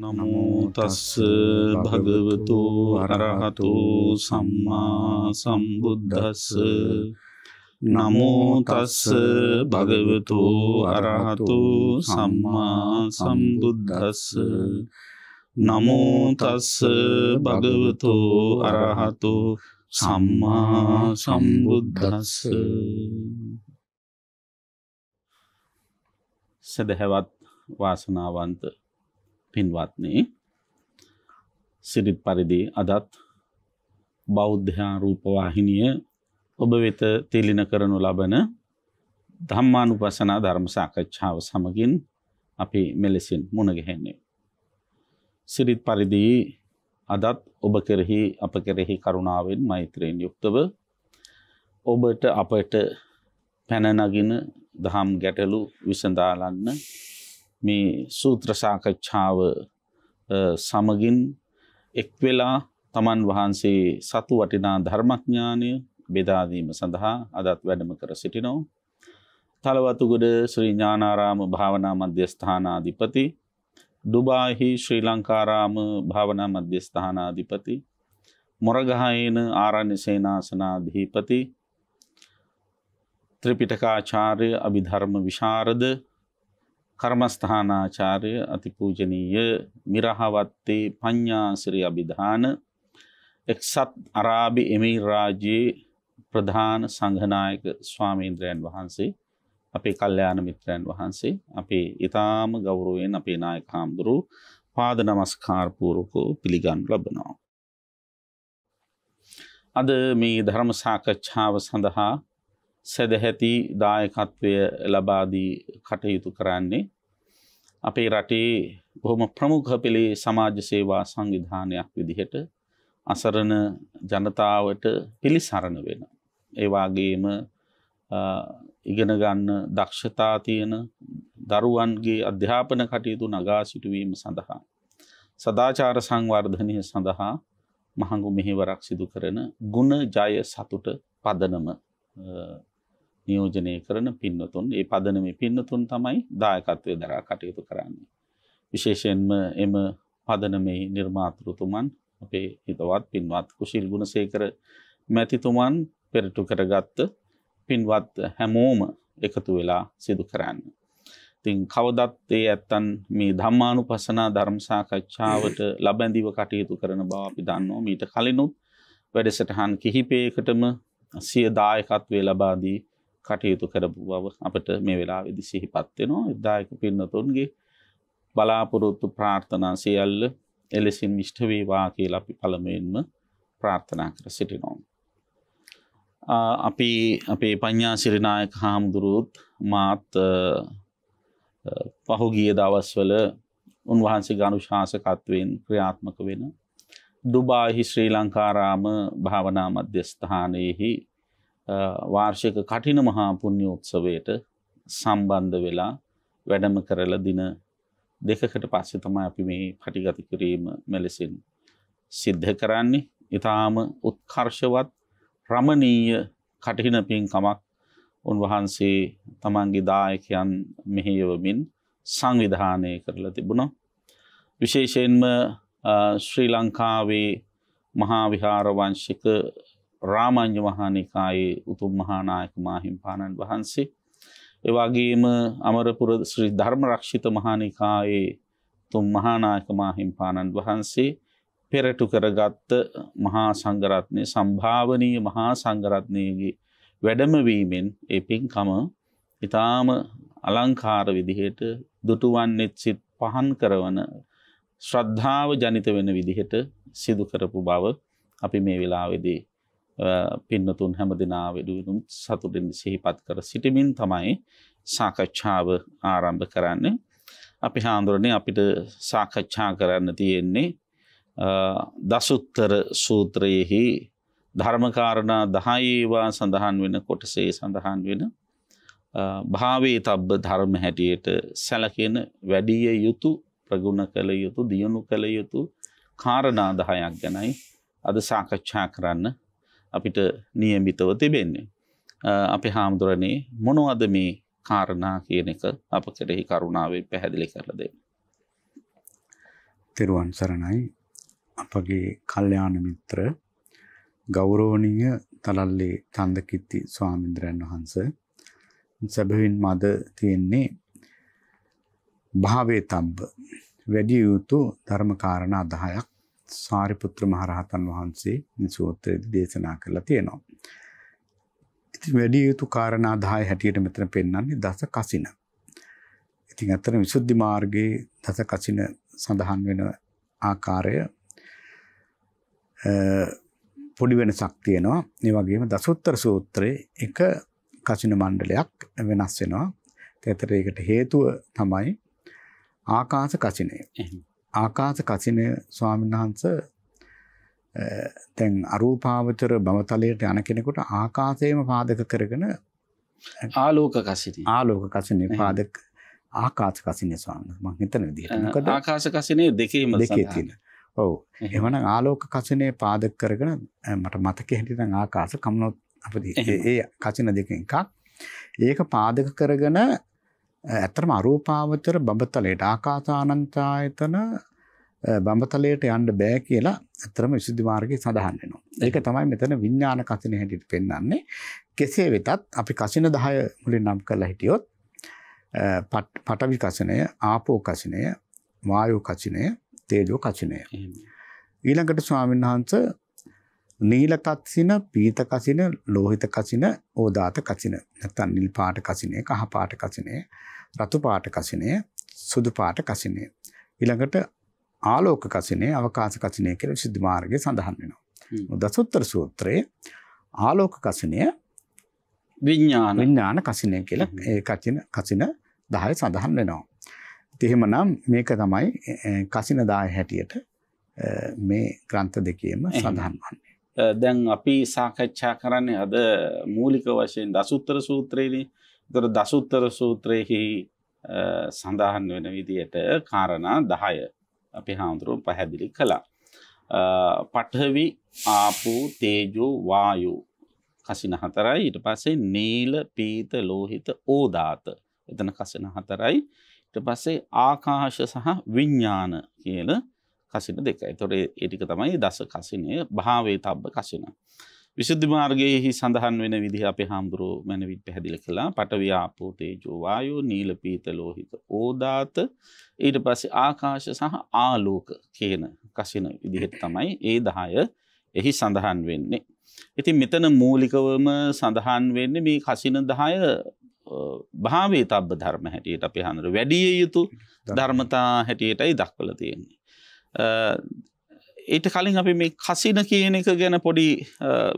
නමුතස්ස භගවතු අරහතු සම්මා සම්බුද්ධස්ස නමුතස්ස භගවතු අරහතු සම්මා සම්බුද්ධස්ස නමුතස්ස භගවතු අරහතු සම්මා සම්බුද්ධස්ස සැදැහැවත් වාසනාවන්ත පින්වත්නි සිරිත් පරිදි අදත් බෞද්ධයා රූපවාහිනිය ඔබ වෙත තිලින කරනු ලබන ධම්මානුපස්සනා ධර්ම සාකච්ඡාව සමගින් අපි මෙලෙසින් මුණගැහෙන්නේ. සිරිත් පරිදි අදත් ඔබ කෙරෙහි අප කෙරෙහි කරුණාවෙන් මෛත්‍රයෙන් යුක්තව ඔබට අපට පැනනගින දහම් ගැටලු විසඳාලන්න මේ සූත්‍ර සාකච්ඡාව සමගින් එක් වෙලා තමන් වහන්සේ සතු වටිනා ධර්මඥානය බෙදාදීම සඳහා අදත් වැඩම කර සිටිනෝ. තලවතුගොඩ ශ්‍රී ඥානාරාම භාවනා මධ්‍යස්ථානාධිපති ඩුබාහි ශ්‍රී ලංකාරාම භාවනා මධ්‍යස්ථානාධිපති මොරගහයන ආරණ්‍ය සේනාසනාධීපති ත්‍රිපිටකාචාර්ය අභිධර්ම විශාරද කර්මස්ථානාචාර්ය අතිපූජනීය මිරහවත්තේ පඤ්ඤාසිරි අභිධාන එක්සත් අරාබි එමිර් රාජ්‍යයේ ප්‍රධාන සංඝනායක ස්වාමීන්ද්‍රයන් වහන්සේ අපේ කල්යාණ මිත්‍රයන් වහන්සේ අපේ ඊ타ම ගෞරවයෙන් අපේ නායක හාමුදුරු පාද නමස්කාර පූර්වකෝ පිළිගනු ලබනවා අද මේ ධර්ම සාකච්ඡාව සඳහා සැදැහැති දායකත්වය ලබාදී කටයුතු කරන්නේ. අපේ රටේ බොහොම ප්‍රමුඛ පෙළේ සමාජ සේවා සංවිධානයක් විදිහට අසරණ ජනතාවට පිළිසරණ වෙන. ඒවාගේම ඉගෙන ගන්න දක්ෂතා තියෙන දරුවන්ගේ අධ්‍යාපන කටයුතු නගා සිටුවීම සඳහා. සදාචාර සංවර්ධනය සඳහා මහඟු මෙහිවරක් සිදු කරන ගුණ ජය සතුට පදනම නියෝජනය කරන පින්නතුන් ඒ පදනම පින්නතුන් තමයි දායකත්වය දරා කටයුතු කරන්නේ. විශේෂයෙන්ම එම පදනමේ නිර්මාතෘතුමන් අපේ හිතවත් පින්වත් කුශිල් ගුණසේකර මැතිතුමන් පෙරටු කරගත්ත පින්වත් හැමෝම එකතු වෙලා සිදු කරන්න. ඉතින් කවදත් ඒ ඇත්තන් මේ ධම්මානු පසනා ධර්මසාකච්ඡාවට ලබැඳීව කටයුතු කරන බව අපි දන්නවා මීට කලිනුත් වැඩසටහන් කිහිපයකටම සිය දායකත්වේ ලබාදී කටයුතු කරපු බව අපට මේ වෙලාවෙදි සිහිපත් වෙනවා එදායක පින්නතුන්ගේ බලාපොරොත්තු ප්‍රාර්ථනා සියල්ල එලෙසින් විෂ්ඨ වේවා කියලා අපි පළමුවෙන්ම ප්‍රාර්ථනා කර සිටිනවා. අපි අපේ පඤ්ඤාසිරිනායක හාමුදුරුවොත් මාත් පහුගිය දවස්වල උන්වහන්සේ ගනුශාසකත්වයෙන් ක්‍රියාත්මක වෙන ඩුබාහි ශ්‍රී ලංකාරාම භාවනා මධ්‍යස්ථානයෙහි වාර්ෂික කටින මහා පුණ්‍ය උත්සවයට සම්බන්ධ වෙලා වැඩම කරලා දින දෙකකට පස්සේ තමයි අපි මේ පටිගත කිරීම මෙලෙසින් සිද්ධ කරන්නේ. ඊටාම උත්කර්ෂවත් රමණීය කටින පින්කමක් උන්වහන්සේ තමන්ගේ දායකයන් මෙහෙයවමින් සංවිධානය කරලා තිබුණා. විශේෂයෙන්ම ශ්‍රී ලංකාවේ මහා විහාර වංශික රාමාංජ මහානිකායේ උතුම් මහානායක මාහිම්පාණන් වහන්සේ. එවාගේම අමරපුර ශ්‍රී ධර්මරක්ෂිත මහානිකායේ තුම් මහානායක මාහිම්පාණන් වහන්සේ පෙරටු කරගත්ත මහා සංගරත්නය සම්භාවනීය මහා සංගරත්නයගේ වැඩමවීමෙන් ඒ පින්කම ඉතාම අලංකාර විදිහට දුටුවන්නෙත් සිත් පහන් කරවන ශ්‍රද්ධාව ජනිත වෙන විදිහට සිදු කරපු බව අපි මේ වෙලාවෙදී පින්නතුන් හැම දෙනා වෙනුවෙනුම් සතුටින් සිහිපත් කර සිටිමින් තමයි සාකච්ඡාව ආරම්භ කරන්න. අපි හාන්දුරණය අපිට සාකච්ඡා කරන්න තියෙන්නේ දසුත්තර සූත්‍රයෙහි ධර්මකාරණා දහයේවා සඳහන් වෙන කොටසේ සඳහන් වෙන භාවේ තබ්බ ධර්ම හැටියට සැලකෙන වැඩිය යුතු ප්‍රගුණ කළ යුතු දියුණු කළ යුතු කාරණා දහයක් ගැනයි අද සාකච්ඡා කරන්න අපිට නියමිතව තිබෙන්නේ. අපි හාමුදුරනේ මොනවද මේ කාරණා කියන එක අප කෙරෙහි කරුණාවේ පැහැදිලි කරලද. තෙරුවන් සරණයි අපගේ කල්්‍යයාන මිත්‍ර ගෞරෝණීය තලල්ලේ තන්දකිත්ති ස්වාමින්ද්‍රයන් වහන්ස සැබවින් මද තියෙන්නේ භාවේ තබ්බ වැඩිය යුතු ධර්මකාරණ අදහයක් සාරිපුත්‍ර මහරහතන් වහන්සේ මේ සූත්‍රයේදී දේශනා කරලා තියෙනවා. ඉතින් වැඩි යුතු කාරණා 10 හැටියට මෙතන පෙන්වන්නේ දස කසින. ඉතින් අතන විසුද්ධි මාර්ගයේ දස කසින සඳහන් වෙන ආකාරය පොඩි වෙනසක් තියෙනවා. ඒ වගේම දසුත්තර සූත්‍රයේ එක කසින මණ්ඩලයක් වෙනස් වෙනවා. ඒතර ඒකට හේතුව තමයි ආකාශ කසිනය. එහෙනම් ආකාශ කසින ස්වාමීන් වහන්සේ දැන් අරූපාවචර භවතලයට යන කෙනෙකුට ආකාශයේම පාදක කරගෙන ආලෝක කසිනි ආලෝක කසිනි පාදක ආකාශ කසිනි ස්වාමීන් මම හිතන විදිහට මොකද ආකාශ කසිනේ දෙකේම දෙකේ තියෙන. ඔව්. එවනම් ආලෝක කසිනේ පාදක කරගෙන මට මතකෙ හිටියනම් ආකාශ කම්නොත් අපදී ඒ කසින දෙකෙන් එකක් ඒක පාදක කරගෙන ඇත්තටම අරූපාවචර බඹතලයට ආකාසානන්තායතන බඹතලයට යන්න බෑ කියලා ඇත්තටම විසුද්ධි මාර්ගයේ සඳහන් වෙනවා. ඒක තමයි මෙතන විඥාන කසින හැටියට පෙන්වන්නේ. කෙසේ වෙතත් අපි කසින 10 මුලින් නම් කරලා හිටියොත් පඨවි කසිනය, ආපෝ කසිනය, වායෝ කසිනය, තේජෝ කසිනය. ඊළඟට ස්වාමීන් වහන්සේ නීල කසින, පීත කසින, ලෝහිත කසින, ඕදාත කසින. නැත්තම් නිල් පාට කසිනේ, කහ පාට කසිනේ. රතු පාට කසිනය, සුදු පාට කසිනය. ඊළඟට ආලෝක කසිනේ අවකාශ කසිනේ කියලා සිද්ධ මාර්ගයේ සඳහන් වෙනවා. දසුත්තර සූත්‍රයේ ආලෝක කසිනය විඥාන විඥාන කසිනය කියලා ඒ කසින කසින 10 සඳහන් වෙනවා. ඉතින් එහෙමනම් මේක තමයි කසින 10 හැටියට මේ ග්‍රන්ථ දෙකේම සඳහන් වන්නේ. දැන් අපි සාකච්ඡා කරන්නේ අද මූලික වශයෙන් දසුත්තර සූත්‍රයේදී දොර දසුත්තර සූත්‍රයහි සඳහන් වෙන විදියට කාරණා දහය අපි හාමුදුරුවම් පැහැදිලි කළා. පටහවි ආපූ තේජෝ වායෝ කසින හතරයි ඊට පස්සේ නීල පීත ලෝහිත ඕදාත එතන කසින හතරයි ඊට පස්සේ ආකාශ සහ විඤ්ඥාන කියල කසින දෙකයි තොරේ ඒටික තමයි දස කසිනය භාවේ තබ්බ කසින. විශුද්ධි මාර්ගයෙහි සඳහන් වෙන විදිහ අපේ හාමුදුරුවෝ මැනවින් පැහැදිලි කළා. පටවියාපෝ තේජෝ වායෝ නීල පීත ලෝහිත ඕදාත ඊට පස්සේ ආකාශ සහ ආලෝක කියන කසින විදිහට තමයි ඒ 10 එහි සඳහන් වෙන්නේ. ඉතින් මෙතන මූලිකවම සඳහන් වෙන්නේ මේ කසින 10 භාවේ තබ්බ ධර්ම හැටියට අපි හඳුර වැඩිය යුතු ධර්මතා හැටියටයි දක්වල තියෙන්නේ. ඊට කලින් අපි මේ කසින කියන එක ගැන පොඩි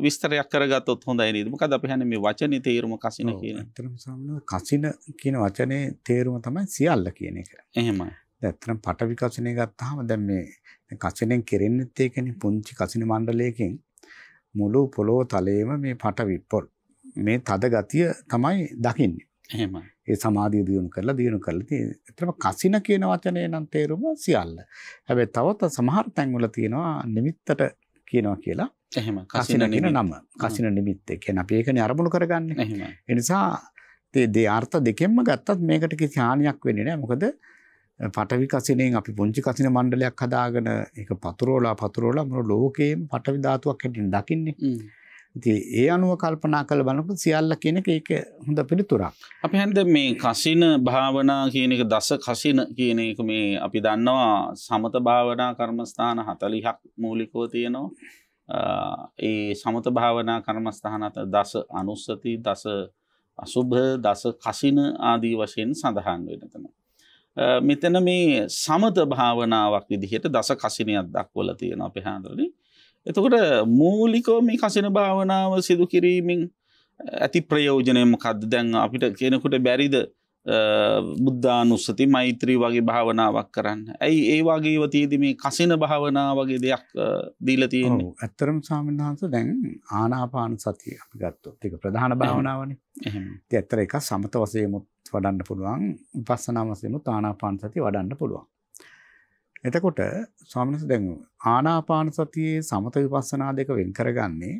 විස්තරයක් කරගත්තොත් හොඳයි නේද? මොකද අපි හන්නේ මේ වචනේ තේරුම කසින කියන. ඇත්තටම සාමාන්‍ය කසින කියන වචනේ තේරුම තමයි සියල්ල කියන එක. එහෙමයි. දැන් ඇත්තටම පට විකසනය ගත්තාම දැන් මේ කසිනෙන් කෙරෙන්නෙත් ඒකනේ පුංචි කසින මණ්ඩලයකින් මුළු පොළොව තලයේම මේ පට විපොල් මේ තද ගතිය තමයි දකින්නේ. එහෙමයි. ඒ සමාධිය දියුණු කරලා දියුණු කරලා තියෙන. ඒතරම කසින කියන වචනේ නම් තේරුම සියල්ල. හැබැයි තවත් සමහර තැන්වල තියෙනවා නිමිත්තට කියනවා කියලා. එහෙම කසින කියන නම. කසින නිමිත්ත. කියන්නේ අපි ඒකනේ අරමුණු කරගන්නේ. එහෙම. ඒ නිසා දේ අර්ථ දෙකෙන්ම ගත්තත් මේකට කිසි හානියක් වෙන්නේ නැහැ. මොකද පටවි කසිනෙන් අපි පුංචි කසින මණ්ඩලයක් හදාගෙන ඒක පතුරවලා පතුරවලා මුළු ලෝකෙම පටවි ධාතුවක් හැටින් දකින්නේ. ඉතින් ඒ අනුව කල්පනා කළ බලනකොට සියල්ල කියන එක ඒක හොඳ පිළිතුරක්. අපි හන්ද මේ කසින භාවනා කියන එක දස කසින කියන එක මේ අපි දන්නවා සමත භාවනා කර්මස්ථාන 40ක් මූලිකව තියෙනවා. ඒ සමත භාවනා කර්මස්ථාන දස අනුස්සති දස අසුභ දස කසින ආදී වශයෙන් සඳහන් වෙන තැන. මෙතන මේ සමත භාවනාවක් විදිහට දස කසිනයක් දක්වලා තියෙනවා අපි හැඳරලි. එතකොට මූලිකෝ මේ කසින භාවනාව සිදු කිරීමෙන් ඇති ප්‍රයෝජනයම කද දැන් අපිට කෙනෙකුට බැරිද බුද්ධානුස්සති මෛත්‍රී වගේ භාවනාවක් කරන්න. ඇයි ඒ වගේව තියද මේ කසින භාවනා වගේ දෙයක් දීලතියෙන් ඇත්තරම් සාමන්හන්ස දැන් ආනාපාන සතිය අපි ගත්තොත් එක ප්‍රධාන භාවනාවන ඇත්තර එක සමත වසයමුත් වඩන්න පුළුවන් පස්සනාමසයමුත් ආනාපාන සති වඩන්න පුළුවන්. එතකොට ස්වාමිනස දැන් ආනාපාන සතියේ සමත විපස්සනා දෙක වෙන් කරගන්නේ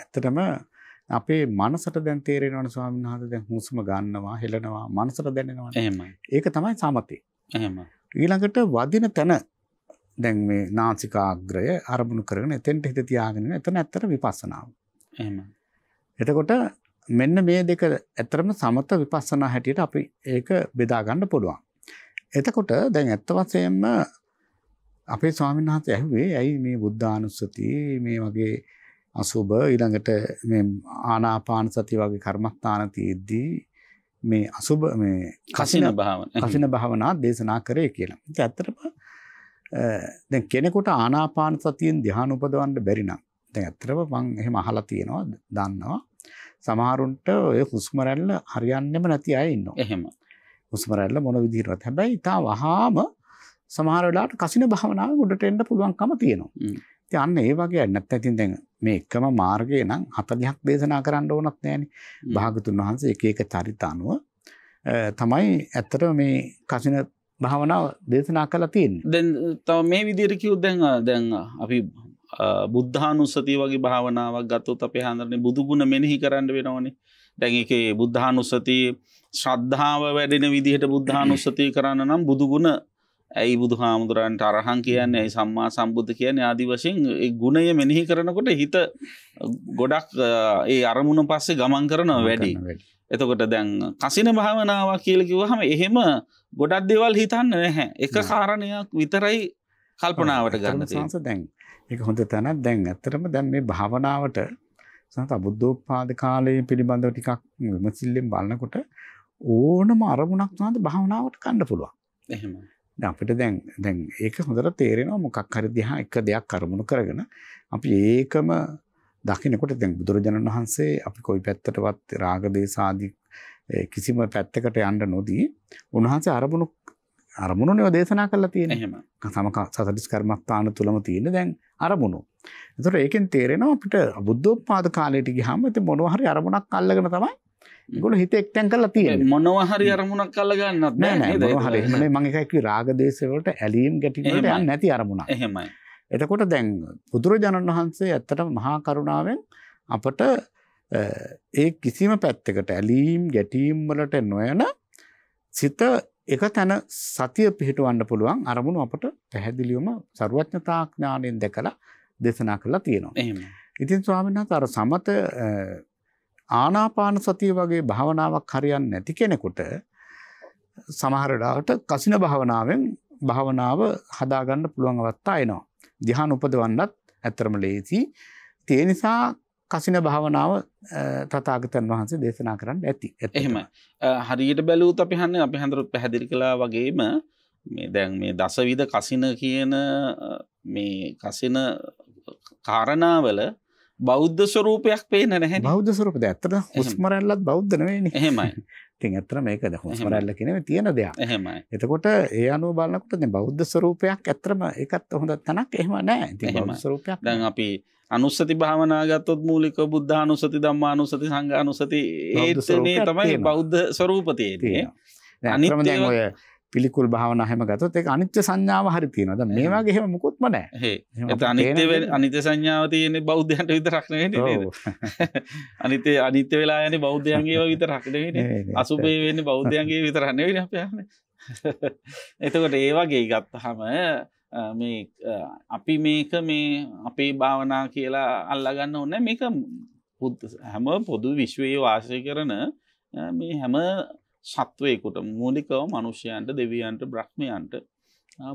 ඇත්තටම අපේ මනසට දැන් තේරෙනවනේ ස්වාමීන් වහන්සේ දැන් හුස්ම ගන්නවා හෙලනවා මනසට දැනෙනවනේ එහෙමයි ඒක තමයි සමතේ එහෙමයි ඊළඟට වදින තන දැන් මේ නාසිකාග්‍රය අරමුණු කරගෙන එතෙන්ට හිත තියාගෙන එතන ඇත්තට විපස්සනාව එහෙමයි එතකොට මෙන්න මේ දෙක ඇත්තටම සමත විපස්සනා හැටියට අපි ඒක බෙදා ගන්න පුළුවන් එතකොට දැන් ඇත්ත වශයෙන්ම අපේ ස්වාමීන් වහන්සේ ඇහුවේ ඇයි මේ බුද්ධානුස්සතිය මේ වගේ අසුබ ඊළඟට මේ ආනාපාන සති වගේ කර්මස්ථාන තියෙද්දී මේ අසුබ මේ කසින භාවනා කසින භාවනා දේශනා කරේ කියලා. ඒත් ඇත්තටම දැන් කෙනෙකුට ආනාපාන සතියෙන් ධ්‍යාන උපදවන්න බැරි නම් දැන් ඇත්තටම මම එහෙම අහලා තියෙනවා දන්නවා. සමහරුන්ට ඔය හුස්ම රැල්ල හරියන්නේම නැති අය ඉන්නවා. එහෙම. හුස්ම රැල්ල මොන විදිහටවත් හැබැයි තා වහාම සමහරලාට කසින භාවනාව ගොඩට එන්න පුළුවන්කම තියෙනවා. අන්න ඒ වගේ නැත්ත ඇතින් දැන් මේ එකම මාර්ගය නම් හතලියක් දේශනා කරන්න ඕනත් නෑන භාගතුන් වහන්සේ එක එක චරිත අනුව තමයි ඇත්තට මේ කසින භාවනාව දේශනා කලා තියෙන් දැන් තව මේ විදිරකිව දැන් දැන් අපි බුද්ධානුස්සතිය වගේ භාවනාවක් ගත්තොත් අපේ හඳරන්නේ බුදුගුණ මෙනෙහි කරන්න වෙනවනේ දැන් එක බුද්ධානුස්සති ශ්‍රද්ධාව වැඩෙන විදිහට බුද්ධානුස්සතිය කරන්න නම් බුදුගුණ ඇයි බුදු හාමුදුරන්ට අරහන් කියන්න ඇයි සම්මා සම්බුද්ධ කියන්නේ ආදි වශයෙන් ගුණය මෙනෙහි කරනකොට හිත ගොඩක් ඒ අරමුණ පස්සේ ගමන් කරනව වැඩි. එතකොට දැන් කසින භාවනාවක් කියලකිවහම එහෙම ගොඩක් දෙවල් හිතන්න නැහැ එක කාරණයක් විතරයි කල්පනාවට ගන්න සංස දැන් එක හොඳ තැනක් දැන් ඇත්තරම දැන් මේ භාවනාවට සත බුද්ධෝපාද කාලයේ පිළිබඳව ටිකක් විමසිල්ලෙන් බලනකොට ඕනම අරමුණක් තුනද භාවනාවට ගන්න පුළුවන්. එහෙමයි. අපිට දැන් දැන් ඒක හොඳට තේරෙනවා මොකක් හරි දිහා එක දෙයක් අරමුණු කරගෙන අපි ඒකම දකිනකොට දැන් බුදුරජාණන් වහන්සේ අපි කොයි පැත්තටවත් රාග දේශ ආදී කිසිම පැත්තකට යන්න නොදී උන්වහන්සේ අරමුණු අරමුණුනේ දේශනා කරලා තියෙන එහෙම සමක සසදිස් කර්මස්ථාන තුලම තියෙන දැන් අරමුණු. ඒතර ඒකෙන් තේරෙනවා අපිට බුද්ධෝත්පාද කාලයට ගියාම ඉතින් මොනවා හරි අරමුණක් අල්ලගෙන තමයි ගොල හිත එක්තැන් කල තියෙන මොනවහරි අරමුණක් කලගන්නත් හරි මඟකැකි රාගදේශවලට ඇලීම් ගැටිට යන්න නැති අරමුණ එහෙමයි. එතකොට දැන් බුදුරජාණන් වහන්සේ ඇත්තට මහා කරුණාවෙන් අපට ඒ කිසිම පැත්තකට ඇලීම් ගැටීම් වලට නොයන සිත එක තැන සතිය පිහිටුවන්න පුළුවන් අරමුණු අපට පැහැදිලියුම සරුවඥතාඥානයෙන් දැකලා දෙසනා කරලා තියෙනවා. ඉතින් ස්වාමිනාත් අර සමත ආනාපාන සතිය වගේ භාවනාවක් හරියන් නැති කෙනෙකුට සමහරඩාවට කසින භාවනාවෙන් භාවනාව හදාගන්න පුළුවන් අවත්තා එනවා. දිහාන උපදවන්නත් ඇතරම ලේසි. තිය නිසා කසින භාවනාව තතාගතන් වහන්සේ දේශනා කරන්න ඇති. එහෙම හරියට බැලූ අපි හන්න අපි හඳුරු පැහැදිරි කලා වගේම මේ දැන් මේ දසවිද කසින කියන මේ කසින කාරණාවල බෞද්ධ ස්වරූපයක් පේන නැහැ බෞද්ධ ස්වරූප ඇත්තට හුස්මරැල්ලත් බෞද්ධනවෙන එහෙමයි තින් ඇතර මේක ද හුස්මරැල්ල කියනව තියෙන දෙයක් එහෙමයි එතකොට ඒ අනුව බලනකොට බෞද්ධ ස්වරූපයක් ඇත්තරම එකත් හොඳ තනක් එහෙම නෑ ඉති ස්වරූපයක් දැන් අපි අනුස්සති භාවනාගත්තොත් මූලික බුද්ධ අනුසති දම්මා අනුසති සංඝ අනුසති ඒනේ තමයි බෞද්ධ ස්වරූපතියේදී අනිත්ම දැන් ඔය පිළිකුල් භාවනා හැම ගත්තොත් ඒක අනිත්‍ය සංඥාව හරි තියෙනවා. දැන් මේ වගේ එහෙම මුකුත්ම නැහැ. ඒත් අනිත්‍ය අනිත්‍ය සංඥාව තියෙන්නේ බෞද්ධයන්ට විතරක් නෙවෙයි නේද? අනිත්‍ය අනිත්‍ය වෙලා යන්නේ බෞද්ධයන්ගේ විතරක් නෙවෙයි. අසුභේ වෙන්නේ බෞද්ධයන්ගේ විතරක් නෙවෙයි අපි අහන්නේ. එතකොට ඒ වගේ ගත්තහම මේ අපි මේක මේ අපේ භාවනා කියලා අල්ලගන්න ඕන මේක හැම පොදු විශ්වයේ වාසය කරන මේ හැම සත්වයකුට මූලිකව මනුෂ්‍යයන්ට දෙවියන්ට බ්‍රහ්මයන්ට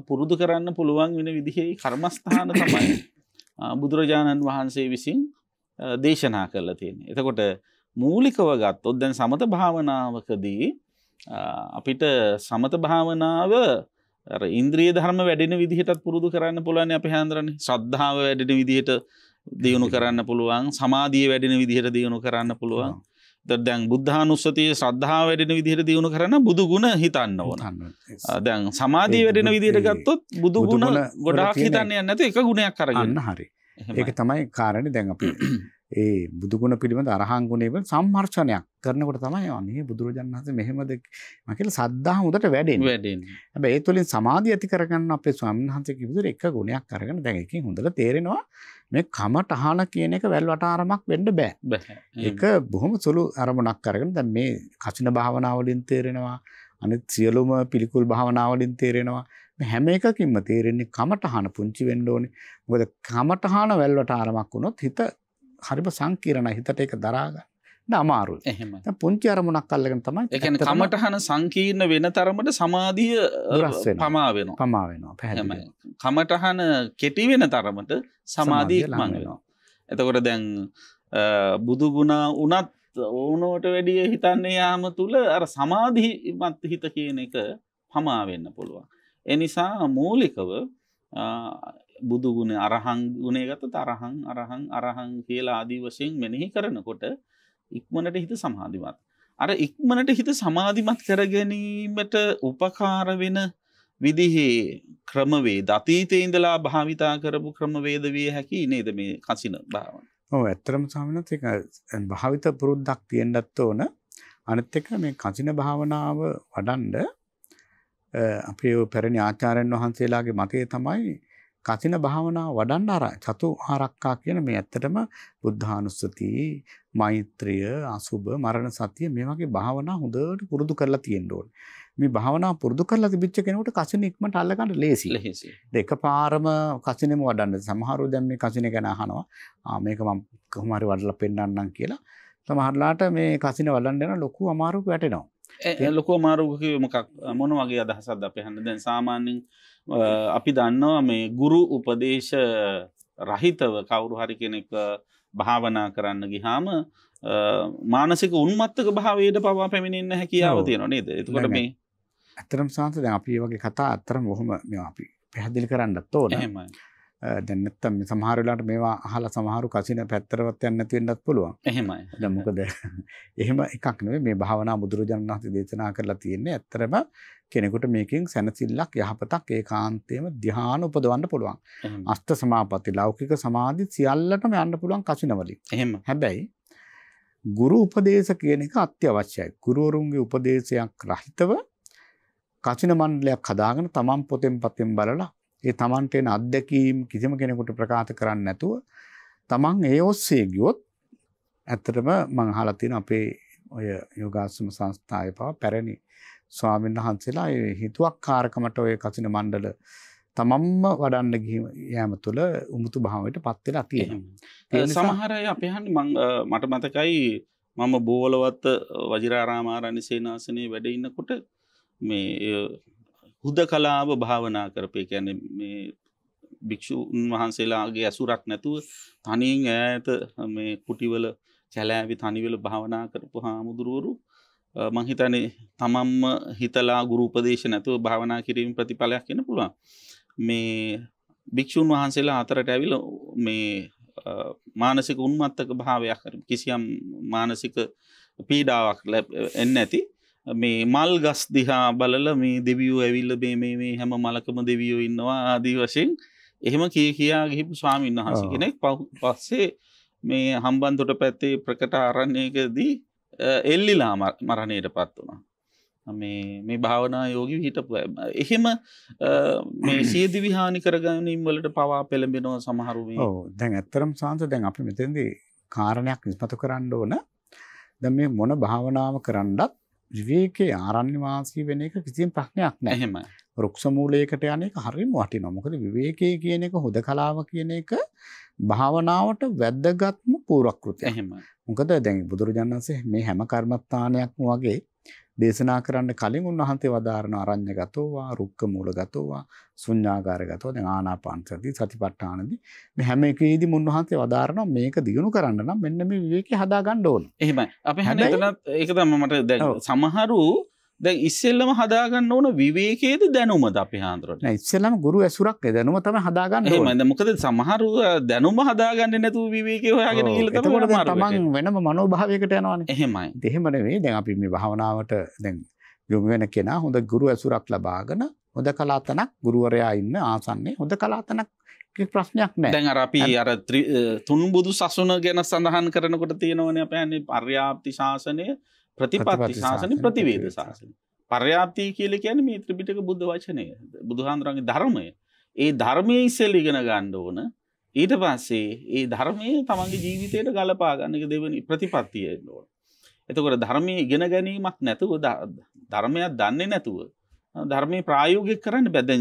පුරුදු කරන්න පුළුවන් වෙන විදිහේ කර්මස්ථාන තමයි බුදුරජාණන් වහන්සේ විසින් දේශනා කරලා තියෙන. එතකොට මූලිකව ගත් ඔොත් දැන් සමත භාවනාවකදී අපිට සමත භාවනාව ඉන්ද්‍රිය ධර්ම වැඩෙන විදිහටත් පුරුදු කරන්න පුළුවන් අප හන්දරන සද්ධාව වැඩෙන විදිහට දියුණු කරන්න පුළුවන් සමාධිය වැඩෙන විදිහට දියුණු කරන්න පුළුවන් දැන් බුද්ධානුස්සතිය ශ්‍රද්ධා වැඩෙන විදිහට දියුණු කරන බුදු ගුණ හිතන්න ඕන දැන් සමාධී වැඩෙන විදිහට ගත්තොත් බුදු ගුණ ගොඩක් හිතන්න යන්න ඇත එක ගුණයක් කරගන්න හරි ඒක තමයි කාරණ දැන් අපි ඒ බුදුගුණ පිළිබඳ අරහන් ගුණය පිළිබඳ සම්මර්ෂණයක් කරනකොට තමයි අනේ බුදුරජාණන් වහන්සේ මෙහෙමද මම කියලා සද්ධාහ උදට වැඩෙන්නේ. වැඩෙන්නේ. හැබැයි ඒ තුලින් සමාධිය ඇති කරගන්න අපේ ස්වාමීන් වහන්සේ කිව්ව එක ගුණයක් අරගෙන දැන් එකෙන් හොඳට තේරෙනවා මේ කමට අහන කියන එක වැල් වටාරමක් වෙන්න බෑ. බෑ. ඒක බොහොම සුළු අරමුණක් අරගෙන දැන් මේ කසින භාවනාවලින් තේරෙනවා අනිත් සියලුම පිළිකුල් භාවනාවලින් තේරෙනවා. හැම එකකින්ම තේරෙන්නේ කමටහන පුංචි වෙන්න ඕනේ. මොකද කමටහන වැල්වට ආරමක් වුණොත් හිත හරිම සංකීරණ හිතට එක දරාගන්න අමාරු එහම පුංචි අරමුණක් අල්ලගෙන තමයි එකන කමටහන සංකීර්ණ වෙන තරමට සමාධිය පමා වෙන පමා වෙනවා පැහැමයි කමටහන කෙටි වෙන තරමට සමාධී මං වෙනවා එතකොට දැන් බුදුගුණා උනත් ඕනෝට වැඩිය හිතන්නේ යාම තුළ අර සමාධිමත් හිත කියන එක පමාවෙන්න පුළුවන් එනිසා මූලිකව බුදු ගුණ අරහං ගුණය ගත තරහං අරහං අරහං කියලා ආදී වශයෙන් මෙනෙහි කරනකොට ඉක්මනට හිත සමාධිමත්. අර ඉක්මනට හිත සමාධිමත් කරගැනීමට උපකාර වෙන විදිහේ ක්‍රමවේ දතීතය ඉඳලා භාවිතා කරපු ක්‍රමවේද විය හැකි නේද මේ කසින භාවන. ඔව් ඇත්තරම ස්වාමිනත් ඒක භාවිත පුරුද්දක් තියෙන්නත් ඕන. අනිත් එක මේ කසින භාවනාව වඩන්ඩ අපේ පැරණි ආචාර්යන් වහන්සේලාගේ මතය තමයි කසින භාවනාව වඩන්න අර චතු ආරක්කා කියන මේ ඇත්තටම බුද්ධානුස්සති, මෛත්‍රිය, අසුබ, මරණ සතිය මේ වගේ භාවනා හොඳට පුරුදු කරලා තියෙන්න ඕනේ. මේ භාවනා පුරුදු කරලා තිබිච්ච කෙනෙකුට කසින ඉක්මනට අල්ලගන්න ලේසි. ලේසි. එකපාරම කසිනෙම වඩන්න. සමහරව දැන් මේ කසින ගැන අහනවා. ආ මේක මම කොහොම හරි වඩලා පෙන්නන්නම් කියලා. සමහරලාට මේ කසින වඩන්න යන ලොකු අමාරුවක් වැටෙනවා. ලොකු අමාරුකම මොකක් මොන වගේ අදහසක්ද අපි හන්න දැන් සාමාන්‍යයෙන් අපි දන්නවා මේ ගුරු උපදේශ රහිතව කවුරු හරි කෙනෙක් භාවනා කරන්න ගිහාම මානසික උන්මත්තක භාවයට පවා පැමිණෙන්න හැකියාව තියෙන නේද එතුකට මේ ඇතරම් සාන්ත දැන් අපි වගේ කතා අත්තරම් බොහොම මේ අපි පැහැදිලි කරන්නත් ඕන දැන් නැත්තම් මේ සමහර වෙලාවට මේවා අහලා සමහරු කසින පැත්තරවත් යන්නේ නැති වෙන්නත් පුළුවන්. එහෙමයි. දැන් මොකද එහෙම එකක් නෙවෙයි මේ භාවනා බුදුරජාණන් වහන්සේ දේශනා කරලා තියෙන්නේ. ඇත්තරම කෙනෙකුට මේකෙන් සැනසෙල්ලක් යහපතක් ඒකාන්තයෙන්ම ධ්‍යාන උපදවන්න පුළුවන්. අෂ්ට සමාපatti ලෞකික සමාධි සියල්ලටම යන්න පුළුවන් කසින වලින්. එහෙම. හැබැයි ගුරු උපදේශ කියන එක අත්‍යවශ්‍යයි. ගුරුවරුන්ගේ උපදේශයක් රහිතව කසින මණ්ඩලයක් හදාගෙන තමන් පොතෙන් පතෙන් බලලා ඒ තමන්ට එන අත්දැකීම් කිසිම කෙනෙකුට ප්‍රකාශ කරන්න නැතුව තමන් ඒ ඔස්සේ ගියොත් ඇත්තටම මම අහලා තියෙන අපේ ඔය යෝගාශ්‍රම සංස්ථාවේ පව පැරණි ස්වාමීන් වහන්සේලා ඒ හිතුවක්කාරකමට ඔය කසින මණ්ඩල තමන්ම වඩන්න ගිහිම යෑම තුළ උමුතු භාවයට පත් වෙලා තියෙනවා. සමහර අය අපේ හන්දි මට මතකයි මම බෝලවත් වජිරාරාම ආරණ්‍ය සේනාසනේ වැඩ ඉන්නකොට මේ හුද කලාව භාවනා කරපය කැන භික්‍ෂූන් වහන්සේලාගේ ඇසුරක් නැතුව තනින් ඇත මේ කුටිවල කැලෑවි තනිවල භාවනා කරපු හාමුදුරුවරු මංහිතනේ තමම්ම හිතලා ගුරුපදේශ නැතුව භාවනා කිරීම ප්‍රතිඵලයක් කියෙන පුළුවන් මේ භික්‍ෂූන් වහන්සේලා අතරට ඇවිල මේ මානසික උන්මත්තක භාවයක් කිසියම් මානසික පීඩාවක් එන්න ඇති මේ මල් ගස් දිහා බලල මේ දෙවියූ ඇවිල්ල බේ මේ හැම මලකම දෙවියෝ ඉන්නවා ආදී වශයෙන් එහෙම කිය කියා ගිහිපු ස්වාමීන් වහස කෙනෙක් පස්සේ මේ හම්බන්තොට පැත්තේ ප්‍රකට අරන්නේකදී එල්ලිලා මරණයට පත් වුණා මේ භාවනා යෝගි හිටපු එහෙම මේ සීදි විහානි කරගනින් වලට පවා පෙළඹෙනවා සමහරුවේ දැන් ඇත්තරම් සාන්ත දැන් අපි මෙතෙන්දී කාරණයක් නිස්මතු කරන්න ඕන දැන් මේ මොන භාවනාව කරන්නත් විවේකේ ආරණ්‍ය වාසී වෙන එක කිසිම ප්‍රශ්නයක් නෑ. එහෙමයි. රුක්ෂ මූලයකට යන එක හරියම වටිනවා. මොකද විවේකයේ කියන එක හොදකලාව කියන එක භාවනාවට වැදගත්ම පූරකෘතිය. එහෙමයි. මොකද දැන් බුදුරජාණන් වහන්සේ මේ හැම කර්මස්ථානයක්ම වගේ දේශනා කරන්න කලින් උන්වහන්සේ වදාරන අරඤ්‍යගතෝවා රුක්ක මූලගතෝවා ශුඤ්ඤාගාරගතෝ දැන් ආනාපානසති සතිපට්ඨානදී මේ හැම එකෙදීම උන්වහන්සේ වදාරනවා මේක දිනු කරන්න නම් මෙන්න මේ විවේකේ හදා ගන්න ඕන. එහෙමයි. අපි හැම එතනත් ඒක තමයි මට දැන් සමහරු ද ඉස්සෙල්ලම හදාගන්න ඕන විවේකේද දැනුමද අපි හාන්දුරට ඉස්සෙල්ලම ගුරු ඇසුරක් දැනුම තම හදාගන්න මද මොකද සමහරු දැනුම හදාගන්න නැතු විවේකය හයාගෙන ඉලතට තමන් වෙනම මනෝ භාවයකට යනවාන එහෙමයි දෙහෙමට වේ දැන් අපි මේ භාවනාවට දැන් යොමුවෙන කෙනා හොඳ ගුරු ඇසුරක් ලබාගෙන හොඳ කලාතනක් ගුරුවරයා ඉන්න ආසන්නේ හොඳ කලාතනක් ප්‍රශ්නයක් නෑ දැන් අර අපි අර තුන් බුදු සසුන ගැන සඳහන් කරනකොට තියෙනවන පැන්නේ පර්යාප්ති ශාසනය ප්‍රතිපත්ති ශාසන ප්‍රතිවේද ශාසන පර්යාප්තිය කියල කියන මේ ත්‍රපිටක බුද්ධ වචනය බුදුහාන්දුරන්ගේ ධර්මය ඒ ධර්මය ඉස්සෙල් ඉගෙන ගණ්ඩ ඕන ඊට පස්සේ ඒ ධර්මය තමන්ගේ ජීවිතයට ගලපාගන්නක දෙවනි ප්‍රතිපත්තියෙන්ට. එතකොට ධර්මය ඉගෙන ගැනීමක් නැතුව ධර්මයක් දන්නේ නැතුව ධර්මය ප්‍රායෝග කරන්න බැදැ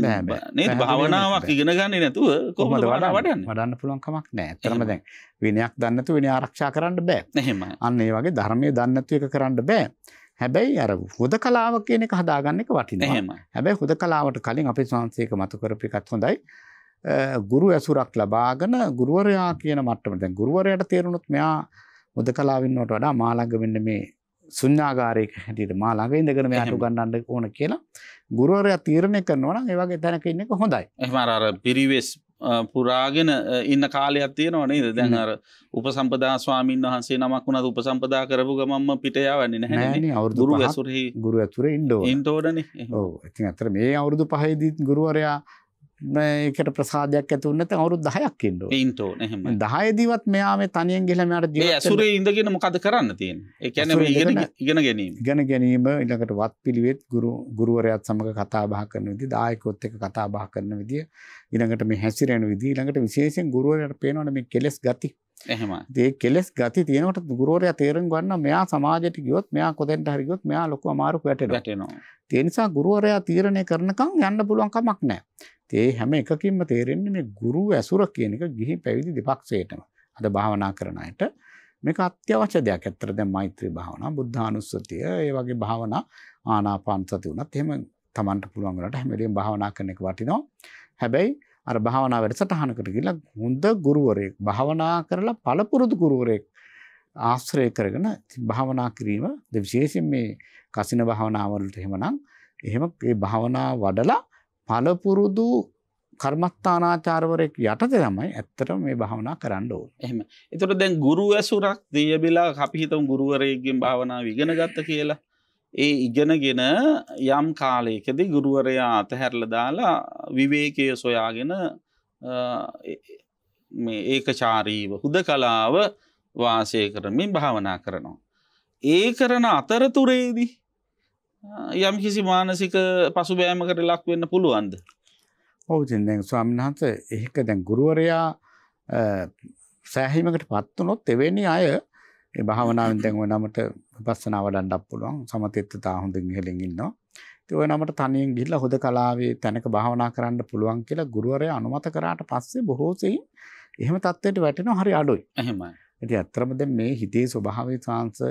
නේ භාවනාවක් ඉගෙන ගන්න නැතුව කොමට වඩ වඩන්න වඩන්න පුළුවන්කමක් නෑ තරම දැන් විනයක් දන්නතු වෙන ආරක්ෂා කරන්න බෑ එහෙම අන්න ඒ වගේ ධර්මය දන්නත්ව එක කරන්න බෑ හැබැයි අර හොද කලාව කියන එක හදාගන්න එක වටින හෙම හැබැයි හොද කලාවට කලින් අපි සංසයක මතු කරපිකත් හොඳයි ගුරු ඇසුරක් ලබාගෙන ගුරුවරයා කියන මට්ටමට ගුරුවරයට තේරුණුත් මෙයා හොද කලාවින්නට වඩා මාළඟ වෙන්න මේ සුඥාගාරයක හැටියට මා ළඟ ඉඳගෙන මෙයාට උගන්නන්න ඕන කියලා ගුරුවරයා තීරණය කරනවා නම් ඒ වගේ තැනක ඉන්න එක හොඳයි. එහෙම අර පිරිවෙස් පුරාගෙන ඉන්න කාලයක් තියෙනවා නේද? දැන් අර උපසම්පදා ස්වාමීන් වහන්සේ නමක් වුණත් උපසම්පදා කරපු ගමම්ම පිට යවන්නේ නැහැ නේද? ගුරු ඇසුරෙහි ගුරු ඇසුරේ ඉන්න ඕන. ඉන්න ඕනනේ. ඔව්. ඉතින් අතර මේ අවුරුදු 5 ගුරුවරයා මේකට ප්‍රසාදයක් ඇති වුණ නැත්නම් අවුරුදු 10ක් ඉන්න ඕනේ. ඉන්න ඕනේ එහෙම. 10 දිවත් මෙයා මේ තනියෙන් ගිහලා මෙයාට ජීවත් වෙන්න. මේ ඇසුරේ ඉඳගෙන මොකද කරන්න තියෙන්නේ? ඒ කියන්නේ මේ ඉගෙන ඉගෙන ගැනීම. ඉගෙන ගැනීම ඊළඟට වත්පිළිවෙත් ගුරු ගුරුවරයාත් සමග කතා බහ කරන විදිය, දායකයොත් එක්ක කතා බහ කරන විදිය, ඊළඟට මේ හැසිරෙන විදිය, ඊළඟට විශේෂයෙන් ගුරුවරයාට පේනවනේ මේ කෙලස් ගති. එහෙම ඒ කෙලෙස් ගති තියෙනට ගුරුවරය තේරෙන් ගන්න මෙයා සමාජයට ගියොත් මෙයා කොදෙන්ට හරිගොත් මෙයා ලොකු අමාරු වැටෙන වැටෙනවා තිනිසා ගුරුවරයා තීරණය කරනකම් යන්න පුළුවන් කමක් නෑ තේ හැම එකකින්ම තේරෙන්නේ මේ ගුරු ඇසුර කියන එක ගිහි පැවිදි දෙපක්ෂයටම අද භාවනා කරන අයට මේක අත්‍යවශ්‍ය දෙයක් ඇත්තට දැන් මෛත්‍රී භාවනා බුද්ධානුස්සතිය ඒ වගේ භාවනා ආනාපාන සති උනත් එහෙම Tamanට පුළුවන් වලට හැම වෙලෙම භාවනා කරන එක වටිනවා හැබැයි අර භාවනා වැඩසටහනකට ගිහිල්ලා හොඳ ගුරුවරයෙක් භාවනා කරලා පළපුරුදු ගුරුවරයෙක් ආශ්‍රය කරගෙන භාවනා කිරීම විශේෂයෙන් මේ කසින භාවනාවලට එහෙමනම් එහෙම ඒ භාවනා වඩලා පළපුරුදු කර්මස්ථානාචාරවරයෙක් යටතේ තමයි ඇත්තටම මේ භාවනා කරන්න ඕනේ. එහෙම. ඒතකොට දැන් ගුරු ඇසුරක් දීබිලා අපි හිතමු ගුරුවරයෙක්ගෙන් භාවනාව ඉගෙන ගත්ත කියලා. ඒ ඉගෙනගෙන යම් කාලයකද ගුරුවරයා අතහැරල දාලා විවේකය සොයාගෙන ඒකචාරීව හුද කලාව වාසය කරමින් භාවනා කරනවා. ඒ කරන අතරතුරේදී යම් කිසි මානසික පසුබෑමකට ලක් වෙන්න පුළුවන්ද. ඔවුතින් දැන් ස්වාමින්හන්ස ඒක දැන් ගුරුවරයා සෑහීමකට පත්වනොත් එවැනි අය ඒ භාවනාවෙන් දැන් ওই නමට විපස්සනා වඩන්නත් පුළුවන්. සමතෙත්තතා හොඳින් ඉහළින් ඉන්නවා. ඉතින් ওই නමට තනියෙන් ගිහිල්ලා හොද කලාවේ තැනක භාවනා කරන්න පුළුවන් කියලා ගුරුවරයා අනුමත කරාට පස්සේ බොහෝ සෙයින් එහෙම තත්ත්වයට වැටෙනවා හරි අඩුයි. එහෙමයි. ඉතින් අත්‍තරම දැන් මේ හිතේ ස්වභාවය සාංශ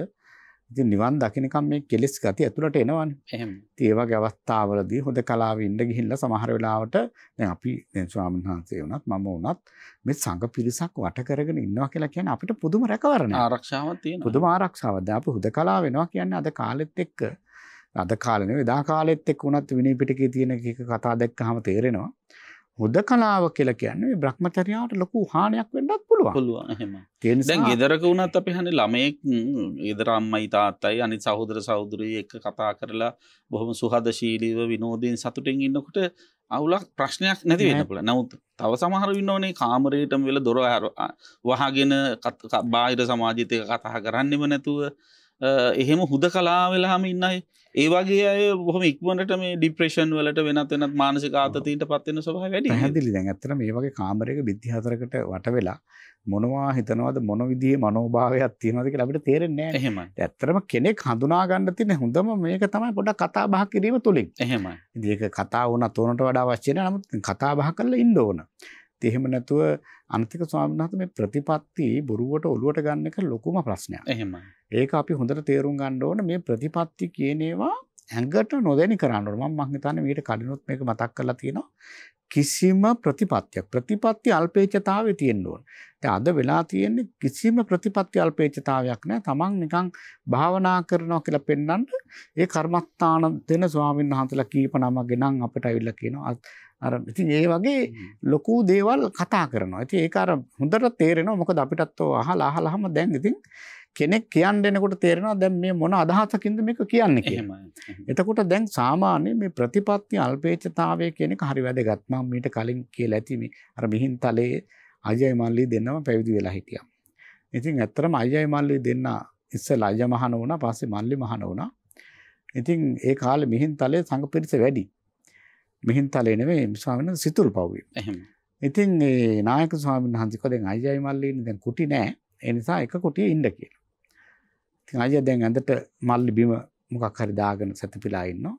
ඉතින් නිවන් දකින්නකම් මේ කෙලෙස් ගති ඇතුළට එනවනේ. එහෙම. ඉතින් ඒ වගේ අවස්ථාවලදී හොඳ කලාවෙ ඉන්න ගිහිල්ලා සමහර වෙලාවට දැන් අපි දැන් ස්වාමීන් වහන්සේ වුණත් මම වුණත් මේ සංඝ පිරිසක් වට කරගෙන ඉන්නවා කියලා කියන්නේ අපිට පුදුම රැකවරණයක්. ආරක්ෂාවක් තියෙනවා. පුදුම ආරක්ෂාවක්. දැන් අපි හොඳ කලාව වෙනවා කියන්නේ අද කාලෙත් එක්ක අද කාලේ නෙවෙයි එදා කාලෙත් එක්ක වුණත් විනය පිටකේ තියෙන කීක කතා දැක්කහම තේරෙනවා. හොද කලාව කියල කියන්නේ බ්‍රහ්මචරයාට ලොකු හානයක් වෙන්නක් පුළුව පුළුවන් දැන් ගෙදරක වුණත් අපි හනි ළමයෙක් ඉදරම්මයි තාත්තයි අනි සහෝදර සෞදුරී එක කතා කරලා බොහොම සුහදශීලීව විනෝදීන් සතුටින් ඉන්නකොට අවුලක් ප්‍රශ්නයක් නැති වෙන පුළ නවත් තව සමහර වින්නෝනේ කාමරයටම වෙල දොර වහගෙන බාහිර සමාජිතය කතා කරන්නෙම නැතුව එහෙම හුද කලා වෙලාහම ඉන්නයි ඒවාගේ අය බොහම ඉක්මනට මේ ඩිප්‍රේෂන් වලට වෙනත් වෙනත් මානසික ආතතීන්ට පත්වෙන සහ වැඩ හැදිලි දැන් ඇතරම මේ වගේ කාමරයක බිද්ධහතරකට වට වෙලා මොනවා හිතනවද මොන විදිේ මනෝභාවයක් තියෙනවද කියලා අපිට තේරෙන්නේ එහෙම ඇත්තරම කෙනෙක් හඳුනාගන්න තියෙන හොඳම මේක තමයි පොඩක් කතා බහ කිරීම තුලින් එහෙම ඉතින් ඒක කතා වුණත් උනට වඩා අවශ්‍ය නැහැ නමුත් කතා බහ කරලා ඉන්න ඕන ඉතින් එහෙම නැතුව අනිතික ස්වාමීන් වහන්සේ මේ ප්‍රතිපත්ති බොරුවට ඔලුවට ගන්න එක ලොකුම ප්‍රශ්නයක්. එහෙමයි. ඒක අපි හොඳට තේරුම් ගන්න ඕනේ මේ ප්‍රතිපත්ති කියන ඒවා ඇඟට නොදැනි කරන්න ඕනේ. මම මං හිතන්නේ මීට කලිනුත් මේක මතක් කරලා තියෙනවා. කිසිම ප්‍රතිපත්තියක් ප්‍රතිපත්ති අල්පේච්ඡතාවය තියෙන්න ඕන. දැන් අද වෙලා තියෙන්නේ කිසිම ප්‍රතිපත්ති අල්පේච්ඡතාවයක් නැහැ. Taman නිකන් භාවනා කරනවා කියලා පෙන්වන්න ඒ කර්මස්ථාන දෙන ස්වාමීන් වහන්සේලා කීප නම ගෙනන් අපිට අවිල්ලා කියනවා. අර ඉතින් ඒ වගේ ලොකු දේවල් කතා කරනවා. ඉතින් ඒක අර හොඳට තේරෙනවා. මොකද අපිටත් ඔය අහලා අහලාම දැන් ඉතින් කෙනෙක් කියන්න එනකොට තේරෙනවා දැන් මේ මොන අදහසකින්ද මේක කියන්නේ කියලා. එතකොට දැන් සාමාන්‍ය මේ ප්‍රතිපත්ති අල්පේච්ඡතාවය කියන එක හරි වැදගත්. මම මීට කලින් කියලා ඇති මේ අර මිහින්තලේ අජය මල්ලි දෙන්නම පැවිදි වෙලා හිටියා. ඉතින් ඇත්තටම අජය මල්ලි දෙන්න ඉස්සෙල්ලා අජය මහන වුණා, පස්සේ මල්ලි මහන වුණා. ඉතින් ඒ කාලේ මිහින්තලේ සංඝ පිරිස වැඩි. මිහින්තලේ නෙවෙයි ස්වාමීන් වහන්සේ සිතුල් පව්වේ. එහෙම. ඉතින් ඒ නායක ස්වාමීන් වහන්සේ කෝ දැන් අයියයි මල්ලි ඉන්නේ දැන් කුටි නෑ. ඒ නිසා එක කුටියේ ඉන්න කියලා. ඉතින් අයියා දැන් ඇඳට මල්ලි බිම මොකක් හරි දාගෙන සැතපීලා ඉන්නවා.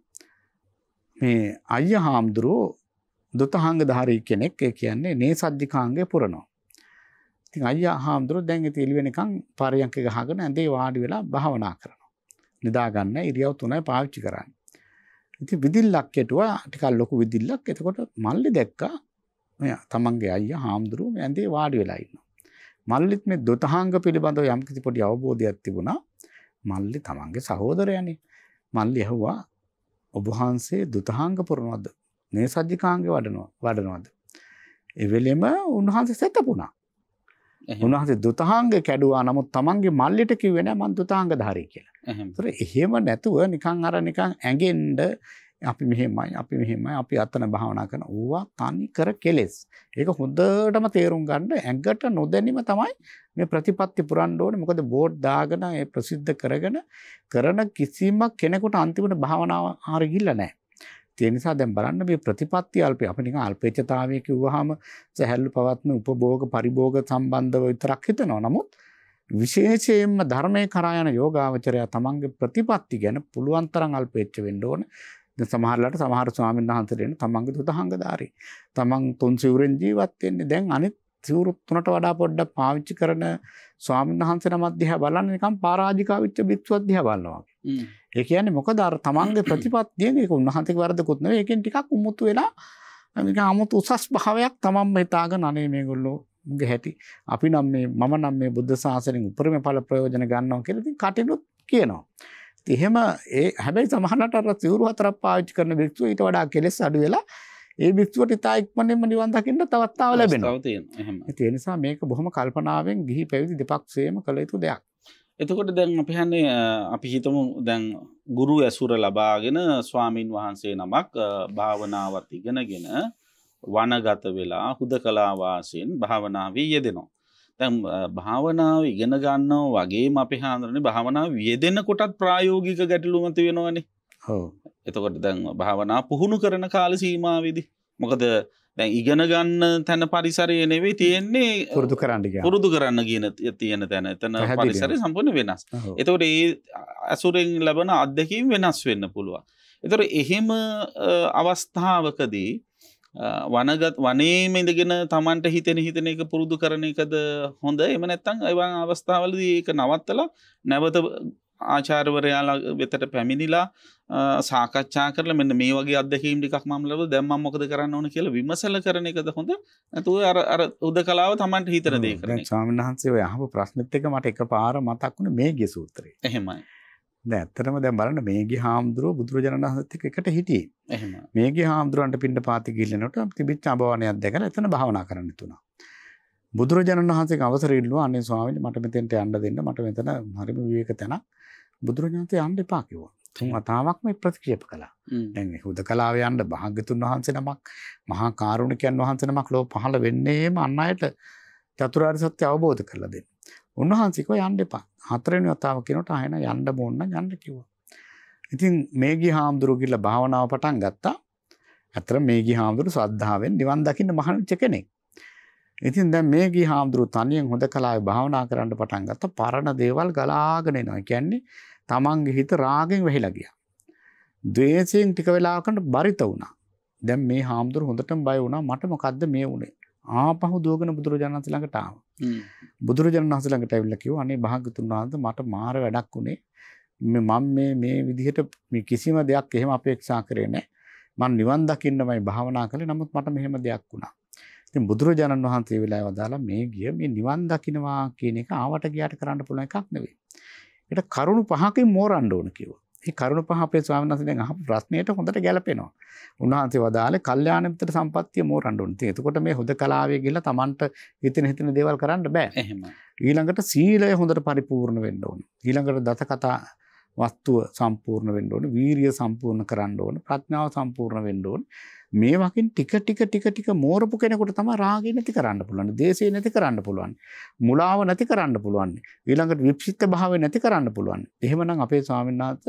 මේ අයියා හාමුදුරුවෝ දුතහංග ධාරී කෙනෙක් ඒ කියන්නේ නේසජ්ජිකාංගය පුරනවා. ඉතින් අයියා හාමුදුරුවෝ දැන් ඉතින් එළිවෙනකන් පරයන්ක ගහගෙන ඇඳේ වාඩි වෙලා භාවනා කරනවා. නිදාගන්න ඉරියව් තුනයි පාවිච්චි කරන්නේ. ඉතින් විදිල්ලක් කෙටුවා ටිකක් ලොකු විදිල්ලක්. එතකොට මල්ලි දැක්කා මෙයා තමන්ගේ අයියා හාමුදුරුවෝ මේ ඇඳේ වාඩි වෙලා ඉන්නවා. මල්ලිත් මේ දොතහාංග පිළිබඳව යම්කිසි පොඩි අවබෝධයක් තිබුණා. මල්ලි තමන්ගේ සහෝදරයනේ. මල්ලි ඇහුවා ඔබ වහන්සේ දොතහාංග පුරනවද? මේ සජ්ජිකාංගේ වඩනවා වඩනවද? ඒ වෙලෙම උන්වහන්සේ සැතපුණා. උන්වහන්සේ දොතහාංග කැඩුවා. නමුත් තමන්ගේ මල්ලිට කිව්වේ නෑ මං දොතහාංග ධාරී කියලා. ඒතර එහෙම නැතුව නිකන් අර නිකන් ඇඟෙන්න අපි මෙහෙමයි අපි මෙහෙමයි අපි අතන භාවනා කරන ඕවා තනි කර කෙලෙස්. ඒක හොඳටම තේරුම් ගන්න ඇඟට නොදැනීම තමයි මේ ප්‍රතිපත්ති පුරන්න ඕනේ. මොකද බෝඩ් දාගෙන ඒ ප්‍රසිද්ධ කරගෙන කරන කිසිම කෙනෙකුට අන්තිමට භාවනාව ආර ගිහිල්ලා නැහැ. ඒ නිසා දැන් බලන්න මේ ප්‍රතිපත්ති අල්පේ අපි නිකන් අල්පේච්ඡතාවය කිව්වහම සැහැල්ලු පවත්න උපභෝග පරිභෝග සම්බන්ධව විතරක් හිතනවා. නමුත් විශේෂයෙන්ම ධර්මයේ කරා යන යෝගාවචරයා තමන්ගේ ප්‍රතිපත්ති ගැන පුළුවන් තරම් අල්පෙච්ච වෙන්න ඕන. දැන් සමහරලාට සමහර ස්වාමීන් වහන්සේලා ඉන්න තමන්ගේ දුතහංගදාරි. තමන් තුන් සිවුරෙන් ජීවත් වෙන්නේ. දැන් අනිත් සිවුරු තුනට වඩා පොඩ්ඩක් පාවිච්චි කරන ස්වාමීන් වහන්සේලා මැදිහා බලන්න නිකන් පරාජිකා වෙච්ච බිත්තුවක් දිහා බලනවා. ඒ කියන්නේ මොකද අර තමන්ගේ ප්‍රතිපත්තියෙන් ඒක උන්වහන්සේගේ වරදකුත් නෙවෙයි. ඒකෙන් ටිකක් උමුතු වෙලා නිකන් අමුතු උසස් භාවයක් තමන්ම හිතාගෙන අනේ මේගොල්ලෝ මුගේ හැටි අපි නම් මේ මම නම් මේ බුද්ධ ශාසනයෙන් උපරිම ඵල ප්‍රයෝජන ගන්නවා කියලා ඉතින් කටිනුත් කියනවා. ඉතින් එහෙම ඒ හැබැයි සමහරවිට අර සිවුරු හතරක් පාවිච්චි කරන භික්ෂුව ඊට වඩා කෙලස් අඩු වෙලා ඒ භික්ෂුවට ඉතා ඉක්මනින්ම නිවන් දකින්න තවත්තාව ලැබෙනවා. ඒ නිසා මේක බොහොම කල්පනාවෙන් ගිහි පැවිදි දෙපක්ෂයේම කළ යුතු දෙයක්. එතකොට දැන් අපි හන්නේ අපි හිතමු දැන් ගුරු ඇසුර ලබාගෙන ස්වාමින් වහන්සේ නමක් භාවනාවත් ඉගෙනගෙන වනගත වෙලා හුද කලාවාසයෙන් භාවනාවී යෙදෙනවා. තැම් භාවනාව ඉගෙන ගන්නව වගේ අපි හාන්දරන භාවනාව වියදෙන කොටත් ප්‍රායෝගික ගැටලුමති වෙනවානේ එතකොට දැන් භාවනා පුහුණු කරන කාල සීමාවිදි. මොකද දැන් ඉගෙන ගන්න තැන පරිසරය නෙවෙයි තියෙන්නේ පුරුදු කරන්න පුරුදු කරන්න කියන තියෙන තැන එතන පරිසරය සම්පූර්ණ වෙනස්. එතකොට ඒ ඇසුරෙන් ලබන අත්දැකීම් වෙනස් වෙන්න පුළුවන්. එතොට එහෙම අවස්ථාවකදී වනගත් වනේම ඉඳගෙන තමන්ට හිතෙන හිතන එක පුරුදු කරන එකද හොඳ එම නැත්තං අයිවන් අවස්ථාවලද ඒක නවත්තලා නැවත ආචාර්වරයාලා වෙතට පැමිණිලා සාකච්ඡා කරල මෙන්න මේ වගේ අදකීම ටිකක් මම්ලව දැම්ම මොකද කරන්න ඕන කියල විමසල කරන එකද හොඳ ඇතුව අර උද කලාව තමන්ට හිතර දේ කරන ස්වාමන්හන්සේ යහම ප්‍රශ්නත්තක මට එක පාර මතක් වුණ මේ ගෙසූත්‍රය එහෙමයි දැන් ඇත්තටම දැන් බලන්න මේගේ හාමුදුරුව බුදුරජාණන් වහන්සේත් එක්ක එකට හිටියේ. එහෙම. මේගේ හාමුදුරුවන්ට පින්න පාති කිල්ලනකොට තිබිච්ච අභවණයක් දැකලා එතන භාවනා කරන්න තුනා. බුදුරජාණන් වහන්සේ අවසරය ඉල්ලුවා අනේ ස්වාමීනි මට මෙතෙන්ට යන්න දෙන්න මට මෙතන හරිම විවේක තැනක්. බුදුරජාණන් වහන්සේ යන්න එපා කිව්වා. තුන් වතාවක්ම ප්‍රතික්ෂේප කළා. දැන් හුදකලාව යන්න භාග්‍යතුන් වහන්සේ නමක් මහා කාරුණිකයන් වහන්සේ නමක් ලෝ පහළ වෙන්නේම අන් අයට චතුරාර්ය සත්‍ය අවබෝධ කරලා දෙන්න. උන්වහන්සිකව යන්න එපා හතරෙන් වතාව කෙනට අයන යන්න බොන්න යන්න කිව්වා. ඉතින් මේගි හාමුදුරුගිල්ල භාවනාව පටන් ගත්තා ඇතර මේගි හාමුදුරු සද්ධාවෙන් නිවන් දකින්න මහනුච්ච කෙනෙක්. ඉතින් දැන් මේගි හාමුදුරු තනියෙන් හොඳ කලාවේ භාවනා කරන්න පටන් ගත්තා පරණ දේවල් ගලාගෙන එනවා. කියන්නේ තමන්ගේ හිත රාගෙන් වෙහිලා ගියා. ද්වේෂයෙන් ටික වෙලාවකට බරිත වුණා. දැන් මේ හාමුදුරු හොඳටම බය වුණා මට මොකද්ද මේ වුනේ? ආපහු දුවගෙන බුදුරජාණන් වහන්සේ ළඟට ආවා. බුදුරජාණන් වහන්සේ ළඟට ඇවිල්ලා කිව්වා අනේ භාග්‍යතුන් වහන්සේ මට මාර වැඩක් උනේ. මම මේ මේ විදිහට මේ කිසිම දෙයක් එහෙම අපේක්ෂා කරේ නැහැ. මම නිවන් දකින්නමයි භාවනා කළේ. නමුත් මට මෙහෙම දෙයක් වුණා. ඉතින් බුදුරජාණන් වහන්සේ වෙලාව වදාලා මේ ගිය මේ නිවන් දකින්නවා කියන එක ආවට ගියාට කරන්න පුළුවන් එකක් නෙවෙයි. ඒකට කරුණු පහකින් මෝරන්න ඕන කිව්වා. ඒ කරුණ පහ අපේ ස්වාමීන් වහන්සේ දැන් අහපු ප්‍රශ්නයට හොඳට ගැලපෙනවා. උන්වහන්සේ වදාළේ කල්යාණ මිත්‍ර සම්පත්තිය මෝරන්න ඕනේ. ඉතින් එතකොට මේ හොදකලාවේ ගිහිල්ලා Tamanට හිතෙන හිතෙන දේවල් කරන්න බෑ. එහෙම. ඊළඟට සීලය හොඳට පරිපූර්ණ වෙන්න ඕනේ. ඊළඟට දත කතා වස්තුව සම්පූර්ණ වෙන්න ඕනේ. වීරිය සම්පූර්ණ කරන්න ඕනේ. ප්‍රඥාව සම්පූර්ණ වෙන්න ඕනේ. මේ වකින් ටික ටික ටික ටික මෝරපු කෙනෙකුට තම රාගය නැති කරන්න පුළුවන් දේශය නැති කරන්න පුළුවන් මුලාව නැති කරන්න පුළුවන් ඊළඟට විප්ෂිත්ත භාවය නැති කරන්න පුළුවන් එහෙමනම් අපේ ස්වාමීනාත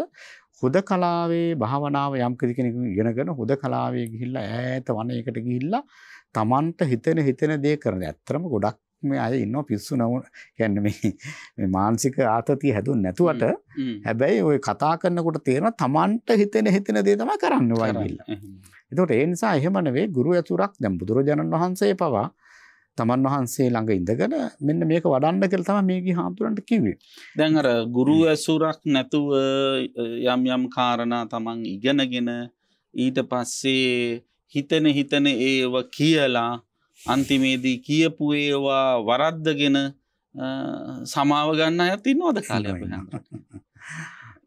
හුද කලාවේ භාවනාව යම් කිසි කෙනෙකු ඉගෙනගෙන හුද කලාවේ ගිහිල්ලා ඈත වනයකට ගිහිල්ලා Tamanට හිතෙන හිතෙන දේ කරන ඇත්තම ගොඩක් මේ අය ඉන්න පිස්සු නවුන ගැන්න මේ මාන්සික ආතතිය හැදුන් නැතුවට හැබැයි ඔය කතා කරන්නකොට තියෙන තමන්ට හිතෙන හිතෙන දේ තම කරන්න වයිල්ලා. එතකොට ඒ නිසා එහෙම නෙවෙයි ගුරු ඇතුරක් දැන් බුදුරජාණන් වහන්සේ පවා තමන් වහන්සේ ළඟ ඉඳගෙන මෙන්න මේක වඩන්න කියලා තමයි මේකේ හාමුදුරන්ට කිව්වේ. දැන් අර ගුරු ඇසුරක් නැතුව යම් යම් කාරණා තමන් ඉගෙනගෙන ඊට පස්සේ හිතන හිතන ඒව කියලා අන්තිමේදී කියපු ඒවා වරද්දගෙන සමාව ගන්න අයත් ඉන්නවද කාලේ අපේ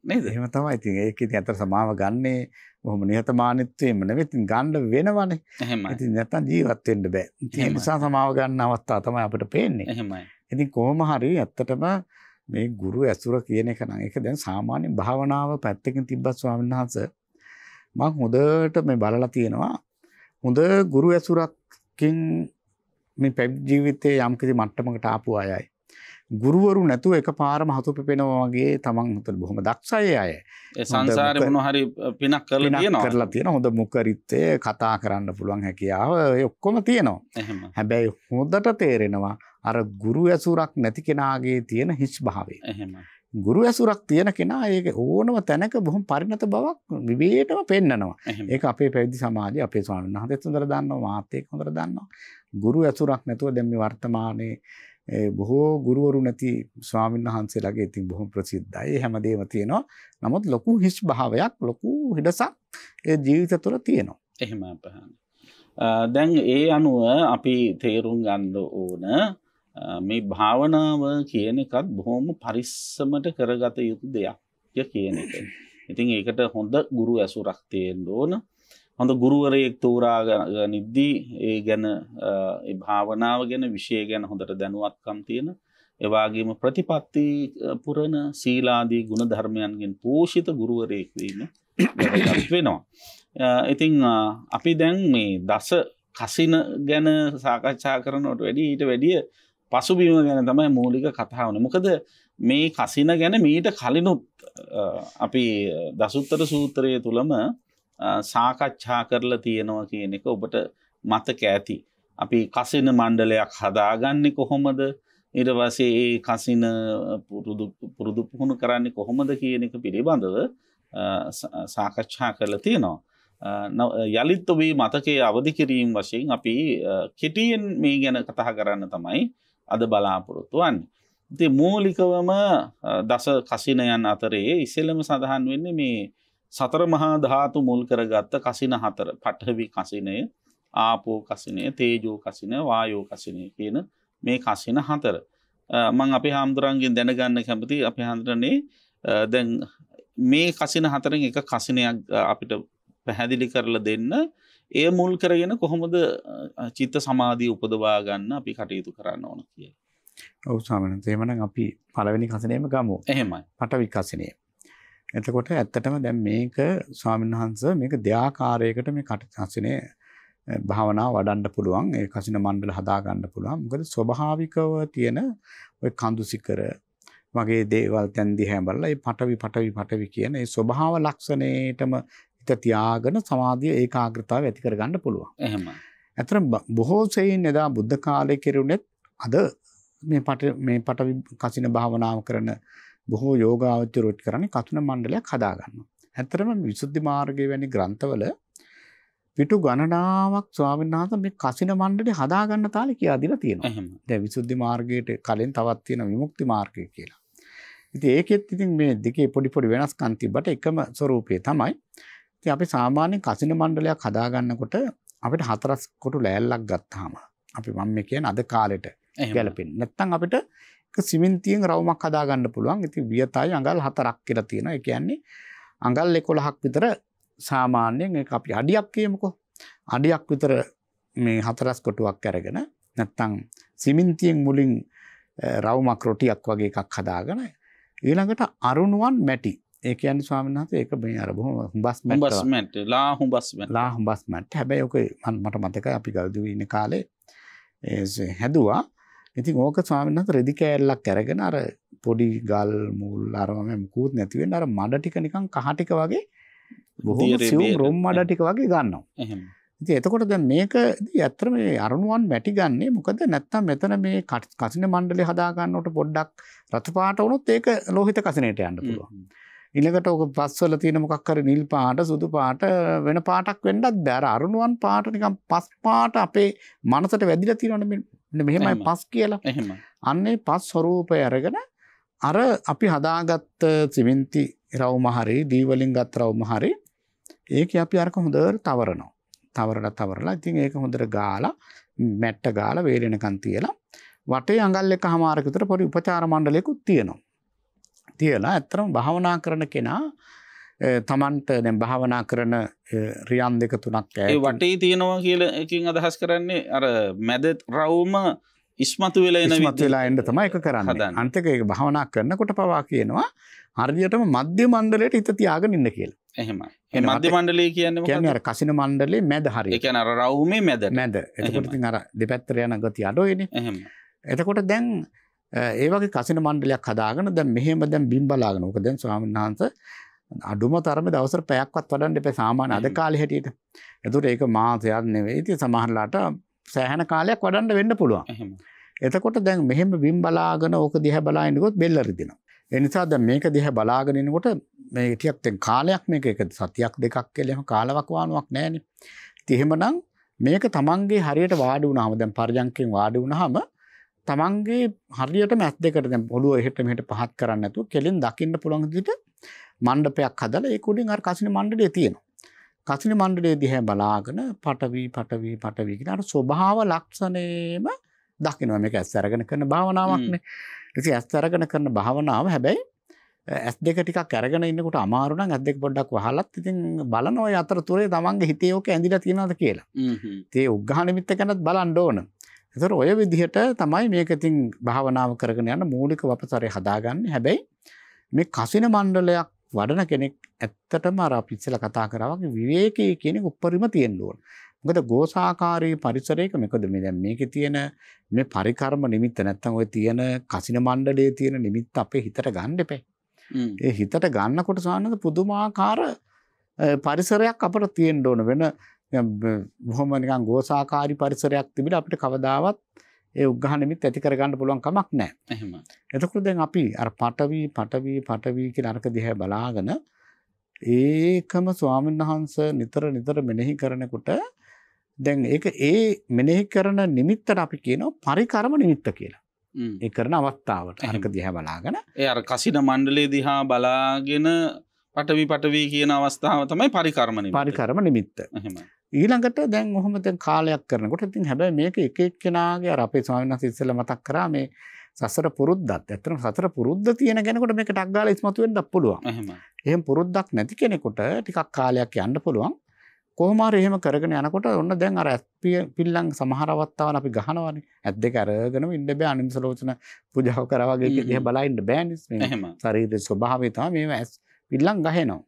නේද? එහෙම තමයි. ඉතින් ඒක ඉතින් අතර සමාව ගන්නේ බොහොම නිහතමානීත්වයෙන්ම නෙවෙයි ඉතින් ගන්න වෙනවනේ. එහෙමයි. ඉතින් නැත්තම් ජීවත් වෙන්න බෑ. ඉතින් ඒ නිසා සමාව ගන්න අවස්ථාව තමයි අපිට පේන්නේ. එහෙමයි. ඉතින් කොහොම හරි ඇත්තටම මේ ගුරු ඇසුර කියන එක නම් ඒක දැන් සාමාන්‍ය භාවනාව පැත්තකින් තිබ්බත් ස්වාමීන් වහන්සේ මම හොඳට මේ බලලා තියෙනවා හොඳ ගුරු ඇසුරක්කින් මේ පැවිදි ජීවිතයේ යම්කිසි මට්ටමකට ආපු අයයි ගුරුවරු නැතුව එක පාරම හතු පිපෙනවාගේ තමන් හතුර බොහොම දක්ෂය අය සංසාර මොනහරි පිනක් කරල කරලා තියෙන හොඳ මුකරිත්තය කතා කරන්න පුළුවන් හැකියාව ඔක්කොම තියෙනවා හැබැයි හොදට තේරෙනවා අර ගුරු ඇසුරක් නැති කෙනාගේ තියෙන හිස් භාවේ එහෙම ගුරු ඇසුරක් තියෙන කෙනා ඒක ඕනම තැනක බොහොම පරිණත බවක් විවේටම පෙන්නනවා. ඒක අපේ පැවිදි සමාජයේ අපේ ස්වාමීන් වහන්සේත් හොඳට දන්නවා, මාත් ඒක හොඳට දන්නවා. ගුරු ඇසුරක් නැතුව දැන් මේ වර්තමානයේ බොහෝ ගුරුවරු නැති ස්වාමීන් වහන්සේලාගේ ඉතින් බොහොම ප්‍රසිද්ධයි. හැමදේම තියෙනවා. නමුත් ලොකු හිස් භාවයක්, ලොකු හිඩසක් ඒ ජීවිත තුළ තියෙනවා. එහෙම අපහන්. දැන් ඒ අනුව අපි තේරුම් ගන්න ඕන මේ භාවනාව කියන එකත් බොහොම පරිස්සමට කරගත යුතු දෙයක් ය කියන එක. ඉතින් ඒකට හොඳ ගුරු ඇසුරක් තියෙන්න ඕන. හොඳ ගුරුවරයෙක් තෝරාග නිද්දී ඒ ගැන භාවනාව ගැන විෂය ගැන හොඳට දැනුවත්කම් තියෙන එවාගේම ප්‍රතිපත්ති පුරණ සීලාදී ගුණ ධර්මයන්ගෙන් පෝෂිත ගුරුවරයෙක් වීම වෙනවා. ඉතිං අපි දැන් මේ දස කසින ගැන සාකච්ඡා කරනට වැඩි ඊට වැඩිය පසුබිම ගැන තමයි මූලික කතාවන මොකද මේ කසින ගැන මීට කලිනුත් අපි දසුත්තර සූත්‍රය තුළම සාකච්ඡා කරලා තියෙනවා කියන එක ඔබට මතක ඇති. අපි කසින මණ්ඩලයක් හදාගන්නේ කොහොමද ඉට වසේ ඒ කසින පුරුදු පුහුණු කරන්නේ කොහොමද කියන එක පිළිබඳව සාකච්ඡා කරලා තියෙනවා. යළිත් ඔබේ මතකේ අවධි කිරීම් වශයෙන් අපි කෙටියෙන් මේ ගැන කතා කරන්න තමයි අද බලාපොරොත්තුවන්. ති මූලිකවම දස කසිනයන් අතරේ ඉසෙලම සඳහන් වෙන්නේ මේ සතර මහා ධාතු මුල් කරගත්ත කසින හතර පටහවි කසිනය ආපෝ කසිනය තේජෝ කසින වායෝ කසිනය කියන මේ කසින හතර මං අපි හාමුදුරන්ගෙන් දැනගන්න කැමති අපි හන්දරනේ දැන් මේ කසින හතරෙන් එක කසිනයක් අපිට පැහැදිලි කරල දෙන්න ඒ මුල් කරගෙන කොහොමද චිත්ත සමාධී උපදවාගන්න අපි කටයුතු කරන්න ඕන කිය ඔවු සාමන තේමන අපි පලවෙනි කසනයම ගමු එහෙමයි පට විකාසිනය එතකොට ඇත්තටම දැන් මේක ස්වාමීන් වහන්සේ මේක දෙආකාරයකට මේ කටහසිනේ භාවනාව වඩන්න පුළුවන් ඒ කසින මණ්ඩල හදා ගන්න පුළුවන් මොකද ස්වභාවිකව තියෙන ওই කඳුසිකර වගේ දේවල් දැන් දිහා බලලා ඒ පටවි පටවි පටවි කියන ඒ ස්වභාව ලක්ෂණයටම හිත තියාගෙන සමාධිය ඒකාග්‍රතාවය ඇති කරගන්න පුළුවන්. එහෙම. අතර බොහෝ සෙයින් එදා බුද්ධ කාලේ කෙරුණෙත් අද මේ පට මේ පටවි කසින භාවනාව කරන බොහෝ යෝගාවචරොත් කරන්නේ කතුන මණ්ඩලයක් හදා ගන්නවා. ඇත්තටම විසුද්ධි මාර්ගය වැනි ග්‍රන්ථවල පිටු ගණනාවක් ස්වාමීන් වහන්සේ මේ කසින මණ්ඩලේ හදා ගන්න තාලේ කියලා දීලා තියෙනවා. දැන් විසුද්ධි මාර්ගයට කලින් තවත් තියෙන විමුක්ති මාර්ගය කියලා. ඉතින් ඒකෙත් ඉතින් මේ දෙකේ පොඩි පොඩි වෙනස්කම් තිබ්බට එකම ස්වરૂපය තමයි. ඉතින් අපි සාමාන්‍ය කසින මණ්ඩලයක් හදා ගන්නකොට අපිට හතරස් කොටු ලෑල්ලක් ගත්තාම අපි මම මේ කියන්නේ අද කාලෙට ගැලපෙන්නේ. නැත්නම් අපිට සිමෙන්තියෙන් රවුමක් හදාගන්න පුළුවන් ඉති වියතයි අඟල් හතරක් කියලා තියෙන එක කියන්නේ අඟල් එකොළහක් විතර සාමාන්‍යයෙන් එක අපි අඩියක් කියමුකෝ අඩියක් විතර මේ හතරස් කොටුවක් අරගෙන නැත්තං සිමින්තියෙන් මුලින් රවුමක් රොටියක් වගේ එකක් හදාගෙන ඊළඟට අරුණුවන් මැටි ඒ කියන්නේ ස්වාමීන් වහන්සේ ඒක මේ අර බොහොම හුඹස් මැට් හුඹස් මැට් ලා හුඹස් මැට් ලා හුඹස් මැට් හැබැයි ඔක මට මතකයි අපි ගල්දුවේ ඉන්න කාලේ හැදුවා ඉතින් ඕක ස්වාමීන් වහන්සේ රෙදි කෑල්ලක් අරගෙන අර පොඩි ගල් මුල් අරවම මුකුත් නැති වෙන්න අර මඩ ටික නිකන් කහ ටික වගේ බොහොම සියුම් රොම් මඩ ටික වගේ ගන්නවා. එහෙම. ඉතින් එතකොට දැන් මේක ඇත්තට මේ අරණුවන් වැටි ගන්නෙ මොකද නැත්තම් මෙතන මේ කසින මණ්ඩලය හදා ගන්නකොට පොඩ්ඩක් රතු පාට වුණොත් ඒක ලෝහිත කසිනයට යන්න පුළුවන්. ඊළඟට ඔක පස්වල තියෙන මොකක් හරි නිල් පාට සුදු පාට වෙන පාටක් වෙන්නත් බෑ. අර අරුණුවන් පාට නිකන් පස් පාට අපේ මනසට වැදිලා තියෙනවනේ මේ මෙහෙමයි පස් කියලා අන්නේ පස් ස්වරූපය අරගෙන අර අපි හදාගත්ත සිමෙන්ති රවුම හරි දීවලින් ගත් රවුම හරි ඒක අපි අරක හොඳට තවරනවා තවරලා තවරලා ඉතින් ඒක හොඳට ගාලා මැට්ට ගාලා වේලෙනකන් තියලා වටේ අඟල් එක හමාරක විතර පොඩි උපචාර මණ්ඩලයකුත් තියෙනවා තියලා ඇත්තටම භාවනා කරන කෙනා තමන්ට දැන් භාවනා කරන රියන් දෙක තුනක් ඇ වටේ තියෙනවා කියල එකින් අදහස් කරන්නේ අර මැදත් රවුම ඉස්මතු වෙලා ඉස්මතු වෙලා එන්න තමයි එක කරන්න අන්තක ඒක භාවනා කරනකොට පවා කියනවා හරියටම මධ්‍ය මණ්ඩලයට හිත තියාගෙන ඉන්න කියලා එහෙම මධ්‍ය මණ්ඩලය කියන්නේ කියන්නේ අර කසින මණ්ඩලේ මැද හරිය ඒ කියන්නේ අර රවුමේ මැද මැද එතකොට ඉතින් අර දෙපැත්තට යන ගතිය අඩුයිනේ එහෙම එතකොට දැන් ඒ වගේ කසින මණ්ඩලයක් හදාගෙන දැන් මෙහෙම දැන් බිම් බලාගෙන ඕක දැන් ස්වාමීන් වහන්සේ අඩුම තරම දවසර පැයක්වත් වඩන් දෙපේ සාමාන්‍ය අද කාලේ හැටියට. එතකොට ඒක මාසයක් නෙවෙයි. ඉතින් සමහරලාට සෑහෙන කාලයක් වඩන්න වෙන්න පුළුවන්. එතකොට දැන් මෙහෙම බිම් බලාගෙන ඕක දිහා බලා ඉනකොත් බෙල්ල රිදෙනවා. ඒ නිසා දැන් මේක දිහා බලාගෙන ඉනකොට මේ ටිකක් දැන් කාලයක් මේක එක සතියක් දෙකක් කියලා එහෙම කාලවක් වානුවක් නැහැනේ. ඉතින් එහෙමනම් මේක තමන්ගේ හරියට වාඩි වුණාම දැන් පරයන්කෙන් වාඩි වුණාම තමන්ගේ හරියට මැස් දෙකට දැන් ඔළුව එහෙට මෙහෙට පහත් කරන්නේ නැතුව කෙලින් දකින්න පුළුවන් විදිහට මණ්ඩපයක් හදලා ඒක උඩින් අර කසින මණ්ඩලය තියෙනවා. කසින මණ්ඩලය දිහා බලාගෙන පටවි පටවි පටවි කියන අර ස්වභාව ලක්ෂණයම දකිනවා මේක ඇස් අරගෙන කරන භාවනාවක්නේ. ඉතින් ඇස් අරගෙන කරන භාවනාව හැබැයි ඇස් දෙක ටිකක් අරගෙන ඉන්නකොට අමාරු නම් ඇස් දෙක පොඩ්ඩක් වහලත් ඉතින් බලන ඔය අතරතුරේ තමන්ගේ හිතේ ඕක ඇඳිලා තියෙනවද කියලා. ඒ උග්ඝාන නිමිත්ත ගැනත් බලන්න ඕන. ඒතර ඔය විදිහට තමයි මේක ඉතින් භාවනාව කරගෙන යන මූලික වපසරේ හදාගන්නේ. හැබැයි මේ කසින මණ්ඩලයක් වඩන කෙනෙක් ඇත්තටම අර අපි ඉස්සෙල්ලා කතා කරා වගේ විවේකයේ කියන එක උඩරිම තියෙන්න ඕන. මොකද ගෝසාකාරී පරිසරයක මොකද මේ දැන් මේකේ තියෙන මේ පරිකර්ම නිමිත්ත නැත්තම් ওই තියෙන කසින මණ්ඩලයේ තියෙන නිමිත්ත අපේ හිතට ගන්න එපේ. ඒ හිතට ගන්නකොට සානද පුදුමාකාර පරිසරයක් අපට තියෙන්න ඕන වෙන බොහොම නිකන් ගෝසාකාරී පරිසරයක් තිබිලා අපිට කවදාවත් ඒ උග්ඝහ නිමිත් ඇති කරගන්න පුළුවන් කමක් නැහැ. එහෙම. එතකොට දැන් අපි අර පටවි පටවි පටවි කියලා අරක දිහා බලාගෙන ඒකම ස්වාමීන් වහන්සේ නිතර නිතර මෙනෙහි කරනකොට දැන් ඒක ඒ මෙනෙහි කරන නිමිත්තට අපි කියනවා පරිකරම නිමිත්ත කියලා. ඒ කරන අවස්ථාවට අරක දිහා බලාගෙන ඒ අර කසින මණ්ඩලයේ දිහා බලාගෙන පටවි පටවි කියන අවස්ථාව තමයි පරිකර්ම නිමිත්ත. පරිකර්ම නිමිත්ත. එහෙමයි. ඊළඟට දැන් ඔහොම දැන් කාලයක් කරනකොට ඉතින් හැබැයි මේක එක එක්කෙනාගේ අර අපේ ස්වාමීන් වහන්සේ ඉස්සෙල්ලා මතක් කරා මේ සසර පුරුද්දත් ඇත්තටම සතර පුරුද්ද තියෙන කෙනෙකුට මේක ටක් ගාලා ඉස්මතු වෙන්නත් පුළුවන්. එහෙම. එහෙම පුරුද්දක් නැති කෙනෙකුට ටිකක් කාලයක් යන්න පුළුවන්. කොහොම හරි එහෙම කරගෙන යනකොට ඔන්න දැන් අර පිල්ලම් සමහර අවස්ථාවන් අපි ගහනවානේ. ඇත් දෙක අරගෙනම ඉන්න බෑ අනිමිසලෝචන පූජාව කරා වගේ ඉතින් බලා ඉන්න බෑනේ. මේ ශරීරයේ ස්වභාවය තමයි මේව පිල්ලම් ගහනවා.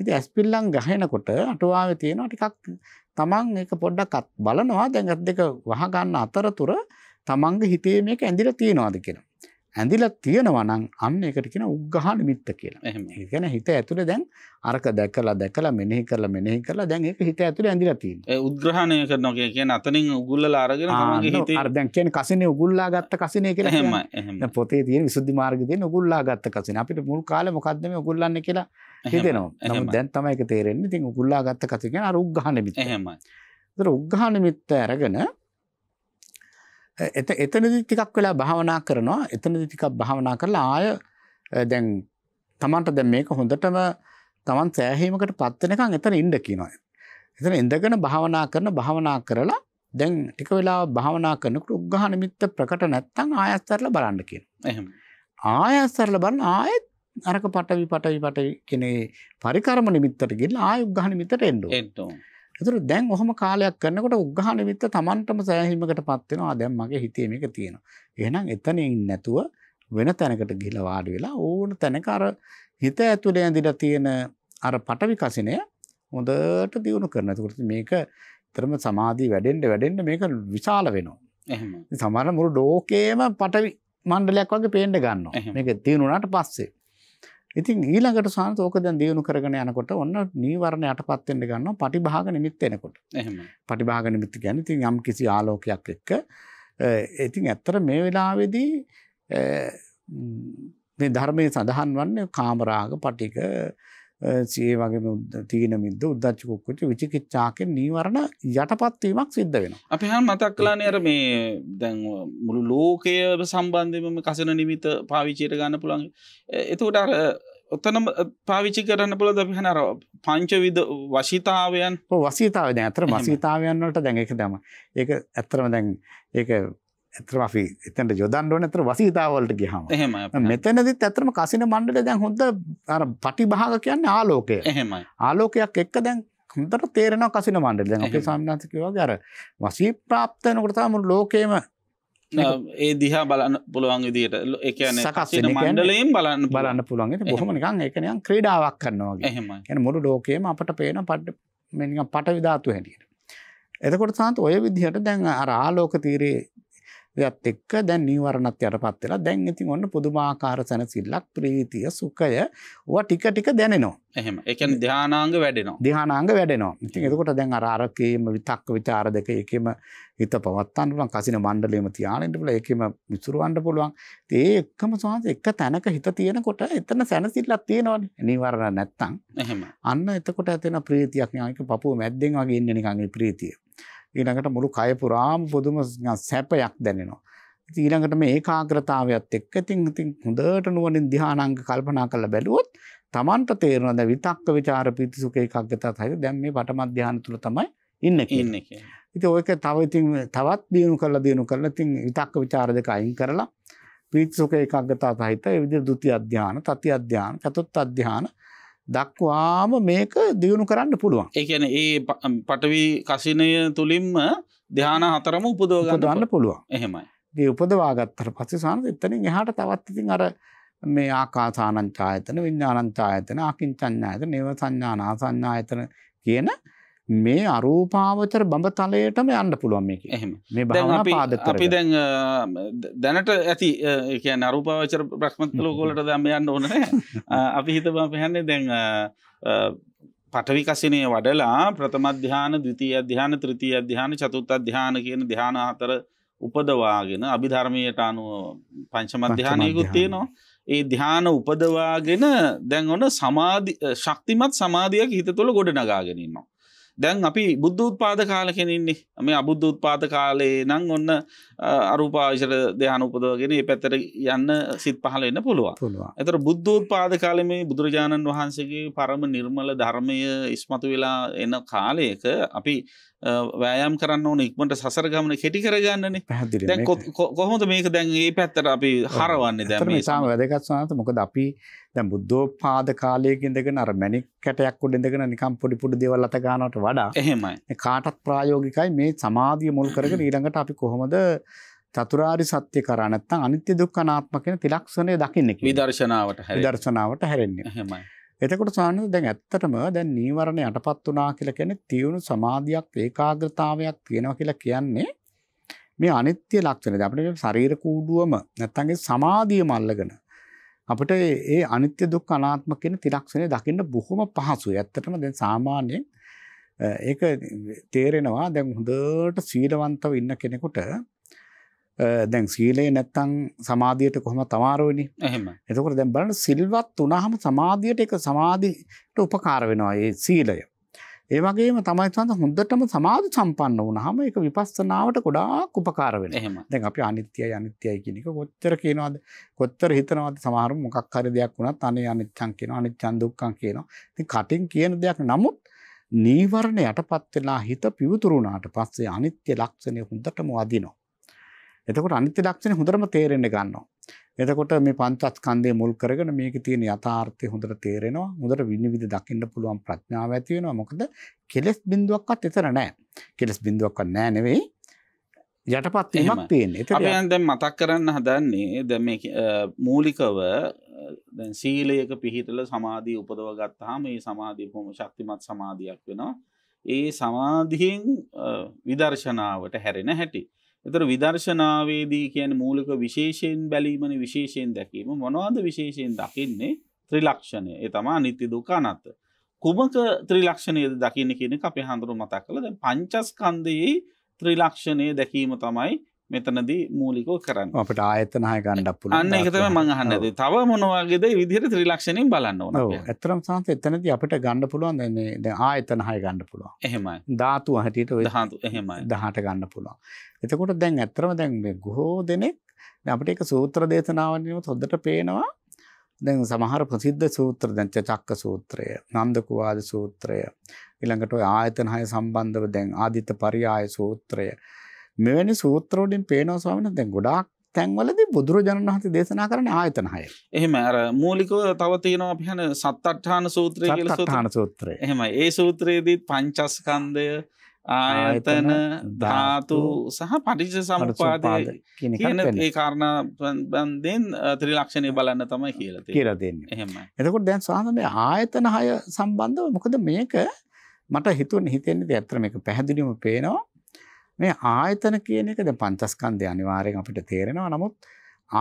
ඉතින් ඇස්පිල්ලම් ගහනකොට අටුවාවේ තියෙනවා ටිකක් තමන් ඒක පොඩ්ඩක් බලනවා දැන් අත් දෙක වහ ගන්න අතරතුර තමන්ගේ හිතේ මේක ඇඳිලා තියනවාද කියලා. ඇඳිලත් තියෙනවනං අන්න එකට කියෙන උග්ගහා නිමිත්ත කියලා ගැන හිත ඇතුළ දැන් අරක දැකලා දැකලා මෙනෙහි කරල මෙනෙහි කරලා දැන් එක හිත ඇතුළ ඇඳිල තිී උද්ග්‍රහණය කරනොක කියන අතනින් උගුල්ල අරගෙන අර්දැන් කියන කසින උගුල්ලා ගත්ත කසිනය කර හම පොතේ තිය විසුද්ධ මාර්ගතය උගුල්ලා ගත්ත කසින අපිට මුල් කාල මොකක්දම උගුල්ලන්න කියලා හිතනවා දැන් තමයි එක තේරෙන්නේ ති උගුල්ලා ගත්ත කසිගෙන අරුග්ගහන මිත් හම උග්ගහන මිත්ත ඇරගෙන එතනදි ටිකක් වෙලා භාවනා කරනවා එතනදි ටිකක් භාවනා කරලා ආය දැන් තමන්ට දැන් මේක හොඳටම තමන් සෑහීමකට පත් වෙනකන් එතන ඉන්න කියනවා. එතන ඉඳගෙන භාවනා කරන භාවනා කරලා දැන් ටික වෙලාවක් භාවනා කරනකොට උග්ඝහ නිමිත්ත ප්‍රකට නැත්තම් ආයස්තරල බලන්න කියනවා. එහෙම. ආයස්තරල බලන ආයෙත් අරක පටවි පටවි පටවි කෙනේ පරිකර්ම නිමිත්තට ගිහිල්ලා ආය උග්ඝහ නිමිත්තට එන්න ඕනේ. එන්න ඕනේ. ඒතර දැන් ඔහොම කාලයක් කරනකොට උග්ඝා නිමිත්ත Tamanටම සෑහීමකටපත් වෙනවා. දැන් මගේ හිතේ මේක තියෙනවා. එහෙනම් එතනින් නැතුව වෙන තැනකට ගිහිලා වාඩි වෙලා ඕන තැනක අර හිත ඇතුලේ ඇඳිලා තියෙන අර පටවි කසිනය හොඳට දියුණු කරන. ඒකට මේක තරම සමාධිය වැඩෙන්න වැඩෙන්න මේක විශාල වෙනවා. එහෙම. සමහර මුළු ලෝකේම පටවි මණ්ඩලයක් වගේ පේන්න ගන්නවා. මේක දියුණු වුණාට පස්සේ. ඉතින් ඊළඟට සාන්ත ඕක දැන් දියුණු කරගෙන යනකොට ඔන්න නීවරණයටපත් වෙන්න ගන්නවා පටිභාග නිමිත්ත එනකොට. එහෙම. පටිභාග නිමිත්ත කියන්නේ ඉතින් යම් කිසි ආලෝකයක් එක්ක ඉතින් ඇත්තට මේ වෙලාවේදී මේ ධර්මයේ සඳහන් වන්නේ කාමරාග, පටික, ඒ වගේම තීන මිද්ද උද්දච්ච කුක්කුච්ච විචිකිච්ඡාකෙන් නීවරණ යටපත් වීමක් සිද්ධ වෙනවා. අපි හැම මතක් කළානේ අර මේ දැන් මුළු ලෝකය සම්බන්ධයෙන්ම කසන නිමිත පාවිච්චියට ගන්න පුළුවන්. එතකොට අර ඔත්තනම පාවිච්චි කරන්න පුළ දි හැනර පංචවිද වශීතාවයන් වසීතාව දැ ඇතර වසීතාවයන් වලට දැඟක දම ඒක ඇත්තරම දැන් ඒ ඇතම අපි එතට යොදන්ඩුවන ඇතර වසීතාවලට ගහම එහම මෙතනදිත් ඇතරම කසින මණ්ඩට දැන් හොඳ අර පටි භාග කියන්න ආලෝකය එහෙම ආලෝකයක් එක්ක දැන් හොඳට තේරෙන කසින මණ්ඩට දැන් අපේ සම්නාතිකවා ගර වසී ප්‍රාප්තයනකොටතාම ලෝකේම ඒ දිහා බලන්න පුළුවන් විදියට එකන සකස්න මණ්ඩලයෙන් බලන්න බලන්න පුළුවන්ගේ බොහම නිකන් එකනයන් ක්‍රීඩාවක් කන්නවාගේ එහෙම එන මුළු ලෝකේම අපට පේන පට් මෙනිකම් පට විධාතු හැටියට එතකොට සාන්ත ඔය විදිහට දැන් අර ආලෝක තීරයේ එයත් එක්ක දැන් නීවරණත් යටපත් වෙලා දැන් ඉතින් ඔන්න පුදුමාකාර සැනසෙල්ලක් ප්‍රීතිය සුඛය ඌවා ටික ටික දැනෙනවා එහෙම ඒ කියන්නේ ධානාංග වැඩෙනවා ධානාංග වැඩෙනවා ඉතින් එතකොට දැන් අර අරකේම විතක්ක විචාර දෙක එකෙම හිත පවත්තන්න පුළුවන් කසින මණ්ඩලයේම තියාගෙන ඉන්න ඒකෙම විසුරවන්න පුළුවන් ඒ එකම සවාස එක තැනක හිත තියෙනකොට එතන සැනසෙල්ලක් තියෙනවනේ නීවරණ නැත්තම් එහෙම අන්න එතකොට ඇතින ප්‍රීතියක් නිකන් පපුව මැද්දෙන් වගේ ඉන්නේ නිකන් ඒ ප්‍රීතිය ඊළඟට මුළු කය පුරාම පුදුම සැපයක් දැනෙනවා. ඉතින් ඊළඟට මේ ඒකාග්‍රතාවයත් එක්ක ඉතින් ඉතින් හොඳට නුවණින් ධානාංග කල්පනා කරලා බැලුවොත් Tamanට තේරෙනවා දැන් විතක්ක ਵਿਚාර ප්‍රීතිසුඛ ඒකාග්‍රතාවත් හරිද දැන් මේ පටම ධාන තුල තමයි ඉන්නේ කියන්නේ. ඉතින් ඔයක තව ඉතින් තවත් දිනු කරලා දිනු කරලා ඉතින් විතක්ක ਵਿਚාර දෙක අයින් කරලා ප්‍රීතිසුඛ ඒකාග්‍රතාවත් හිත ඒ විදිහට ဒုတိ ය ධාන, තති ධාන, චතුත් ධාන දක්වාම මේක දියුණු කරන්න පුළුවන්. ඒකැන ඒ පටවී කසිනය තුළින්ම දෙහාන හතරම උපදෝගන්න පුළුවන් එහෙමයි. දී උපදවාගත්තර පසිසාන එතනින් එහට තවත් ඉතින් අර මේ ආකාසානංචායතන විඤ්ඥානංචායතන අකින් සංඥායත නිව සංඥානා සංඥායතන කියන මේ අරූපාවචර බඹ තලයටම යන්න පුළුවන් මේක. එහෙම. මේ භාවනා පාදක කරගෙන. අපි දැන් දැනට ඇති ඒ කියන්නේ අරූපාවචර බ්‍රහ්මත්ව ලෝකවලට දැන් යන්න ඕන නැහැ. අපි හිතමු අපි හන්නේ දැන් පටවි කසිනේ වඩලා ප්‍රථම ධ්‍යාන, ද්විතීය ධ්‍යාන, තෘතීය ධ්‍යාන, චතුර්ථ ධ්‍යාන කියන ධ්‍යාන හතර උපදවාගෙන අභිධර්මයට අනුව පංචම ධ්‍යානයකුත් තියෙනවා. ඒ ධ්‍යාන උපදවාගෙන දැන් ඔන්න සමාධි ශක්තිමත් සමාධියක් හිත තුළ ගොඩ නගාගෙනන්නවා. දැන් අපි බුද්ධ උත්පාද කාල කෙනෙන්නේ මේ අබුද්ධ උත්පාද කාලයේ නං ඔන්න අරුපාවිශර දෙහන උපදවගෙන ඒ පැත්තර යන්න සිත් පහලන්න පුළුවන් ඇතර බුද්ධෝත් පාද කාලම බුදුරජාණන් වහන්සේගේ පරම නිර්මල ධර්මය ඉස්මතු වෙලා එන්න කාලයක අපි වෑයම් කරන්න ඕන ඉක්මට සසර ගමන කෙටි කරගන්නන කොහොමද මේක දැන් ඒ පැත්තර අපි හරවන්න දැම සාම වැදගත් වනත මොකද අපි දැ බුද්ධෝ පාද කාලයකින්දගෙන අර මැනික් කැටයක් ොඩින්දගෙන නිකම් පොඩි පුඩි දෙවල් අත ගානට වඩා එහෙමයි කාටත් ප්‍රායෝගිකයි මේ සමාධිය මුල් කරගෙන ඊළඟට අපි කොහොමද චතුරාර්ය සත්‍ය කරා නැත්නම් අනිත්‍ය දුක්ඛ අනාත්ම කියන තිලක්ෂණය දකින්න කියලා. විදර්ශනාවට හැරෙන්නේ. විදර්ශනාවට හැරෙන්නේ. එහෙමයි. එතකොට සාමාන්‍යයෙන් දැන් ඇත්තටම දැන් නීවරණ යටපත් වුණා කියලා කියන්නේ තියුණු සමාධියක් ඒකාග්‍රතාවයක් තියෙනවා කියලා කියන්නේ මේ අනිත්‍ය ලක්ෂණය. අපිට ශරීර කූඩුවම නැත්නම් සමාධියම අල්ලගෙන අපිට ඒ අනිත්‍ය දුක්ඛ අනාත්ම කියන තිලක්ෂණය දකින්න බොහොම පහසුයි. ඇත්තටම දැන් සාමාන්‍යයෙන් ඒක තේරෙනවා දැන් හොඳට සීලවන්තව ඉන්න කෙනෙකුට දැන් සීලේ නැත්තං සමාධියට කොහොම තමාරුවනි එහෙම එතකොට දැන් බලන්න සිල්වත් වුණාම සමාධියට එක සමාධියට උපකාර වෙනවා ඒ සීලය. ඒ වගේම තමයි සඳ හොඳටම සමාධි සම්පන්න වුණාම ඒක විපස්සනාවට ගොඩාක් උපකාර වෙනවා. එහෙම. දැන් අපි අනිත්‍යයි අනිත්‍යයි කියන එක කොච්චර කියනවද? කොච්චර හිතනවද? සමහර මොකක් හරි දෙයක් වුණත් අනේ අනිත්‍යං කියනවා, අනිත්‍යං දුක්ඛං කියනවා. ඉතින් කටින් කියන දෙයක් නමුත් නීවරණයටපත් වෙලා හිත පිවිතුරුණාට පස්සේ අනිත්‍ය ලක්ෂණය හොඳටම වදිනවා. එතකොට අනිත්‍ය ලක්ෂණය හොඳටම තේරෙන්න ගන්නවා. එතකොට මේ පංචස්කන්ධය මුල් කරගෙන මේකේ තියෙන යථාර්ථය හොඳට තේරෙනවා. හොඳට විනිවිද දකින්න පුළුවන් ප්‍රඥාව ඇති වෙනවා. මොකද කෙලස් බිඳුවක්වත් එතන නැහැ. කෙලස් බිඳුවක්වත් නැහැ නෙවෙයි. යටපත් වීමක් තියෙන්නේ. ඒක අපි දැන් මතක් කරන්න හදන්නේ දැන් මේ මූලිකව දැන් සීලයක පිහිටලා සමාධිය උපදව ගත්තාම මේ සමාධිය කොහොම ශක්තිමත් සමාධියක් වෙනවා. ඒ සමාධියෙන් විදර්ශනාවට හැරෙන හැටි. එතර විදර්ශනාවේදී කියන මූලික විශේෂයෙන් බැලීමන විශේෂයෙන් දැකීම මොනවාද විශේෂයෙන් දකින්නේ ත්‍රිලක්ෂණය ඒ තමා නිති දුකානත්ත. කුමක ත්‍රිලක්ෂණයද දකින්න කියන අපේ හඳුරු මතක් කළ පංචස්කන්දයේ ත්‍රිලක්ෂණය දැකීම තමයි මෙතනදී මූලිකෝ කරන්න අපට ආයතනහ ගණඩක්පුල අන්න එකතම මඟහන්නද තව මොනවාගේද විදිර ත්‍රීලක්ෂණින් බලන්න ඕන ඇතරම් සහන්ස එතනති අපට ගණඩ පුළුවන් දන්නේ ආයතනහය ගණඩ පුළුවන් එහෙමයි ධාතු හටියට හතු එහෙමයි දහට ගන්න පුළුවන් එතකොට දැන් ඇතරම දැන් ගොහෝ දෙනෙක් අපට එක සූත්‍ර දේශනාවනීම හොද්දට පේනවා දැන් සමහර ප්‍රසිද්ධ සූත්‍ර දැන් චක්ක සූත්‍රය නන්දකුවාද සූත්‍රය ඊළඟට ඔය ආයතන හය සම්බන්ධව දැන් ආදිත පරියාය සූත්‍රය මෙවැනි සූත්‍රෝඩින් පේනවා ස්වාමීන් දැන් ගොඩාක් තැන්වලදී බුදුරජාණන් වහන්සේ දේශනා කරන්නේ ආයතන හය. එහෙම අර මූලිකව තව තියෙනවා අපි හන සත්අට්ඨාන සූත්‍රය කියලා සූත්‍රය. සත්අට්ඨාන සූත්‍රය. එහෙමයි. ඒ සූත්‍රයේදී පංචස්කන්ධය ආයතන ධාතු සහ පටිච්ච සමුපාදය කියන ඒ කාරණා බන්දෙන් ත්‍රිලක්ෂණය බලන්න තමයි කියලා කියලා දෙන්නේ. එහෙමයි. එතකොට දැන් සාමාන්‍ය ආයතන හය සම්බන්ධව මොකද මේක මට හිතුවේ හිතෙන්නේ ඇත්තට මේක පැහැදිලිවම පේනවා. මේ ආයතන කියන එක දැන් පංචස්කන්ධය අනිවාර්යෙන් අපිට තේරෙනවා. නමුත්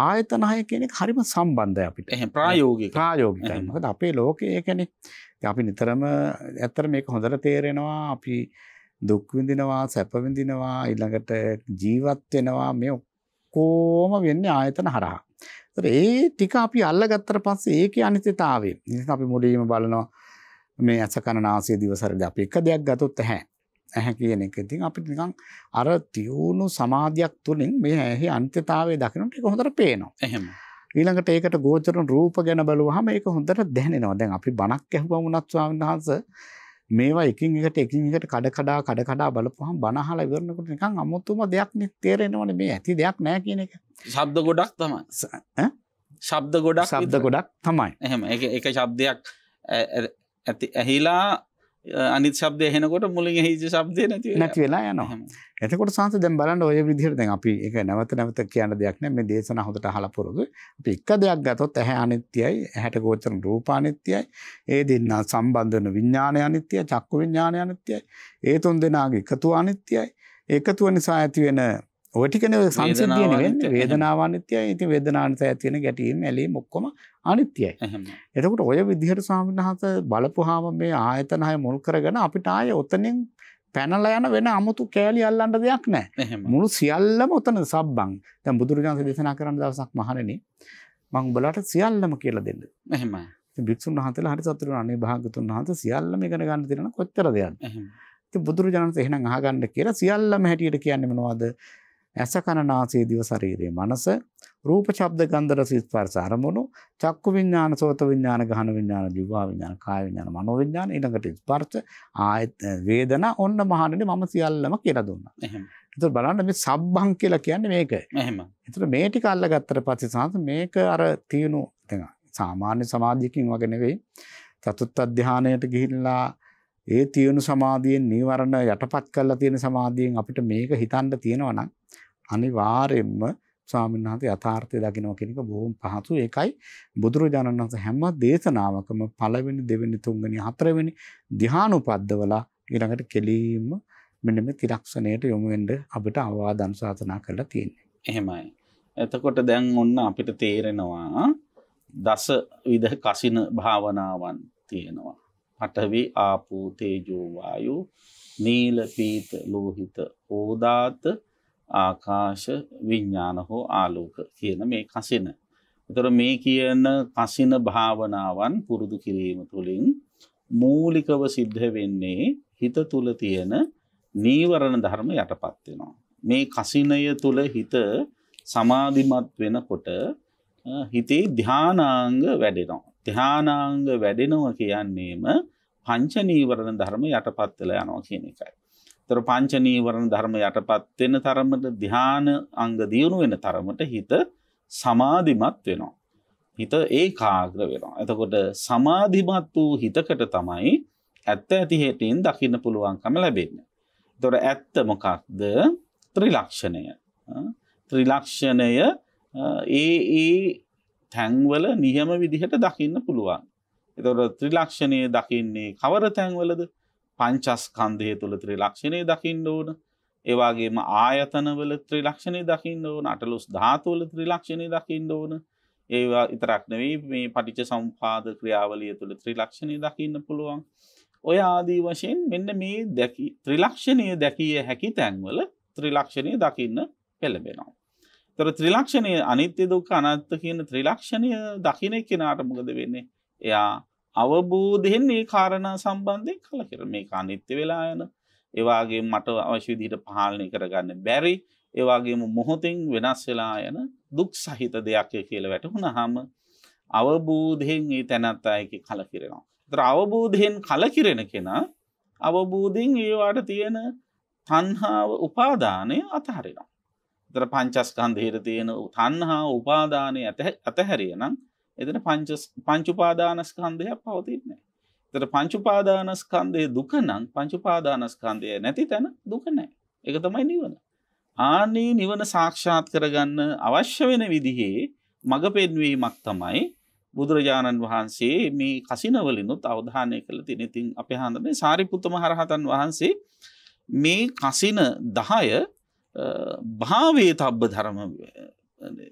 ආයතන හය කියන එක හරිම සම්බන්ධයි අපිට. එහෙනම් ප්‍රායෝගික ප්‍රායෝගිකයි. මොකද අපේ ලෝකය ඒකනේ. අපි නිතරම ඇත්තට මේක හොඳට තේරෙනවා. අපි දුක් විඳිනවා, සැප විඳිනවා, ඊළඟට ජීවත් වෙනවා මේ ඔක්කොම වෙන්නේ ආයතන හරහා. ඒතර ඒ ටික අපි අල්ලගත්තට පස්සේ ඒකේ අනිත්‍යතාවය. ඉතින් අපි මුලින්ම බලනවා මේ අසකන නාසය දිවසරදී අපි එක දෙයක් ගත්තොත් ඇහැ. ඇහැ කියන එක. ඉතින් අපිට නිකන් අර තියුණු සමාධියක් තුලින් මේ ඇහි අන්ත්‍යතාවය දකිනකොට ඒක හොඳට පේනවා. එහෙම. ඊළඟට ඒකට ගෝචරන රූප ගැන බලුවාම ඒක හොඳට දැනෙනවා. දැන් අපි බණක් ඇහුවම වුණත් ස්වාමීන් වහන්සේ මේවා එකින් එකට එකින් එකට කඩ කඩා කඩ කඩා බලපුවහම බණ අහලා ඉවරනකොට නිකන් අමුතුම දෙයක් නේ තේරෙනවනේ මේ ඇති දෙයක් නෑ කියන එක. ශබ්ද ගොඩක් තමයි. ඈ? ශබ්ද ගොඩක් ශබ්ද ගොඩක් තමයි. එහෙම. ඒක ඒක ශබ්දයක් ඇහිලා අනිත් ශබ්ද එහනකොට මුලින් හිජ ශබ්දය නැති නැති වෙලා යනවා එතකොට සංස දැන් බලන්න ඔය විදිහට දැන් අපි ඒක නැවත නැවත කියන දෙයක් නෑ මේ දේශනා හොඳට අහලා පුරුදු අපි එක දෙයක් ගත්තොත් ඇහැ අනිත්‍යයි ඇහැට ගෝචර රූප අනිත්‍යයි ඒ දෙන්න සම්බන්ධ වෙන විඥානය අනිත්‍යයි චක්කු විඥානය අනිත්‍යයි ඒ තුන් දෙනාගේ එකතුව අනිත්‍යයි එකතුව නිසා ඇති වෙන ඔටිකන සංසිද්ධියන වෙන්න වේදනාවනිත්‍යය ඉති වේදනානත ඇතිවෙන ගැටීම ඇලේ මොක්කොම අනිත්‍යයි. එතකට ඔය විදිහට සාමින්හස බලපුහාම මේ ආයතනය මුල් කරගෙන අපිට ආය ඔතනින් පැනල යන වෙන අමුතු කෑලි අල්ලන්ට දෙයක් නෑ මුළු සියල්ලම ඔතන සබ්බං තැ බුදුරජාන්ස දෙසනා කරන්න දවසක් මහණනි මං බලට සියල්ලම කියල දෙන්න එහම භික්ෂුන් හතල හරි සතුර අනේ භාගතුන් වහස සියල්ලම එකන ගන්න තිරෙන කොච්චර දෙයන්න. බුදුරජාන්ස එහෙන ආගන්න කියලා සියල්ලම හැටියට කියන්න මනවාද ඇස කන නාසය දිව ශරීරයේ මනස රූප ශබ්ද ගන්ධ රස ස්පර්ශ අරමුණු චක්කු විඥාන සෝත විඥාන ගහන විඥාන ජීවා විඥාන කාය විඥාන මනෝ විඥාන ඊළඟට ස්පර්ශ ආයත වේදනා ඔන්න මහණනේ මම සියල්ලම කියලා දුන්නා. එහෙම. ඒතර බලන්න මේ සබ්බං කියලා කියන්නේ මේක. එහෙම. ඒතර මේ ටික අල්ලගත්තට පස්සේ සාන්ත මේක අර තියුණු දැන් සාමාන්‍ය සමාධියකින් වගේ නෙවෙයි. චතුත්ථ ධානයට ගිහිල්ලා ඒ තියුණු සමාධියෙන් නීවරණ යටපත් කරලා තියෙන සමාධියෙන් අපිට මේක හිතන්න තියෙනවා නම් අනිවාර්යයෙන්ම ස්වාමීන් වහන්සේ යථාර්ථය දකින්න කියන එක බොහොම පහසු. ඒකයි බුදුරජාණන් වහන්සේ හැම දේශනාවකම පළවෙනි, දෙවෙනි, තුන්වෙනි, හතරවෙනි ධ්‍යාන උපද්දවලා ඊළඟට කෙලීම මෙන්න මේ තිරක්ෂණයට යොමු වෙන්න අපිට අවවාද අනුශාසනා කරලා තියෙන්නේ. එහෙමයි. එතකොට දැන් ඔන්න අපිට තේරෙනවා දස විද කසින භාවනාවන් තියෙනවා. පඨවි ආපෝ තේජෝ වායෝ නීල පීත ලෝහිත ඕදාත ආකාශ විඤ්ඥාන හෝ ආලෝක කියන මේ කසින. එතර මේ කියන කසින භාවනාවන් පුරුදු කිරීම තුළින් මූලිකව සිද්ධ වෙන්නේ හිත තුළ තියෙන නීවරණ ධර්ම යටපත්වෙනවා. මේ කසිනය තුළ හිත සමාධිමත් වෙනකොට හිතේ ධ්‍යානාංග වැඩෙනවා. ධ්‍යානාංග වැඩෙනව කියන්නේම පංචනීවරණ ධර්ම යටපත්වෙල යනවා කියන එකයි. තර පංච නීවරණ ධර්ම යටපත් වෙන තරමට ධ්‍යාන අංග දියුණු වෙන තරමට හිත සමාධිමත් වෙනවා. හිත ඒකාග්‍ර වෙනවා. එතකොට සමාධිමත් වූ හිතකට තමයි ඇත්ත ඇති හේටින් දකින්න පුළුවන්කම ලැබෙන්නේ. තොර ඇත්ත මොකක්ද ත්‍රිලක්ෂණය. ත්‍රිලක්ෂණය ඒ ඒ තැන්වල නියම විදිහට දකින්න පුළුවන්. එතොට ත්‍රිලක්ෂණය දකින්නේ කවර තැන්වලද පංචස්කන්ධය තුළ ත්‍රිලක්ෂණය දකිින් ඕන ඒවාගේම ආයතනවල ත්‍රිලක්ෂණය දකිින් ඕන අටලුස් ධාතුවල ත්‍රිලක්ෂණය දකිින් ඕන ඒවා ඉතරක්නවී මේ පටිච සම්පාද ක්‍රියාවලිය තුළ ත්‍රිලක්ෂණය දකින්න පුළුවන් ඔය ආදී වශයෙන් මෙන්න මේ දැකි ත්‍රිලක්ෂණය දැකිය හැකි තැන්වල ත්‍රිලක්ෂණය දකින්න පෙළබෙනවා. තොර ත්‍රිලක්ෂණය අනිත්‍ය දුක් අනත්ත කියන ත්‍රිලක්ෂණය දකින කෙනාට මොකද වෙන්නේ එයා අවබෝධයෙන් ඒ කාරණා සම්බන්ධය කල කර මේ අනිත්‍ය වෙලා යන ඒවාගේ මට අවශ්‍යවිදිට පහලනය කරගන්න බැරි ඒවාගේම මොහොතින් වෙනස් වෙලා යන දුක් සහිත දෙයක් කියල වැටහුණ හම අවබෝධයෙන් ඒ තැනත් අයක කලකිරෙනවා. තර අවබෝධයෙන් කලකිරෙන කෙනා අවබෝධයෙන් ඒවාට තියෙන තන්හාාව උපාදානය අතහරෙනවා. තර පංචස්කන්දේර තියෙන තන්හා උපාදානය ඇතැහැරිය නම් එතන පංච පංචුපාදානස්කන්ධය පවතින්නේ. තර පංචුපාදානස්කන්දය දුකනම් පංචුපාදානස්කන්දය නැති තැන දුකනෑ එක තමයි නිවන. ආනේ නිවන සාක්ෂාත් කරගන්න අවශ්‍ය වෙන විදිහේ මඟ පෙන්වීමක් තමයි බුදුරජාණන් වහන්සේ මේ කසිනවලිනුත් අවධානය කළ තිනෙතින් අප හඳම සාරිපුත්තම හරහතන් වහන්සේ මේ කසින දහය භාවේ තබ්බ ධරම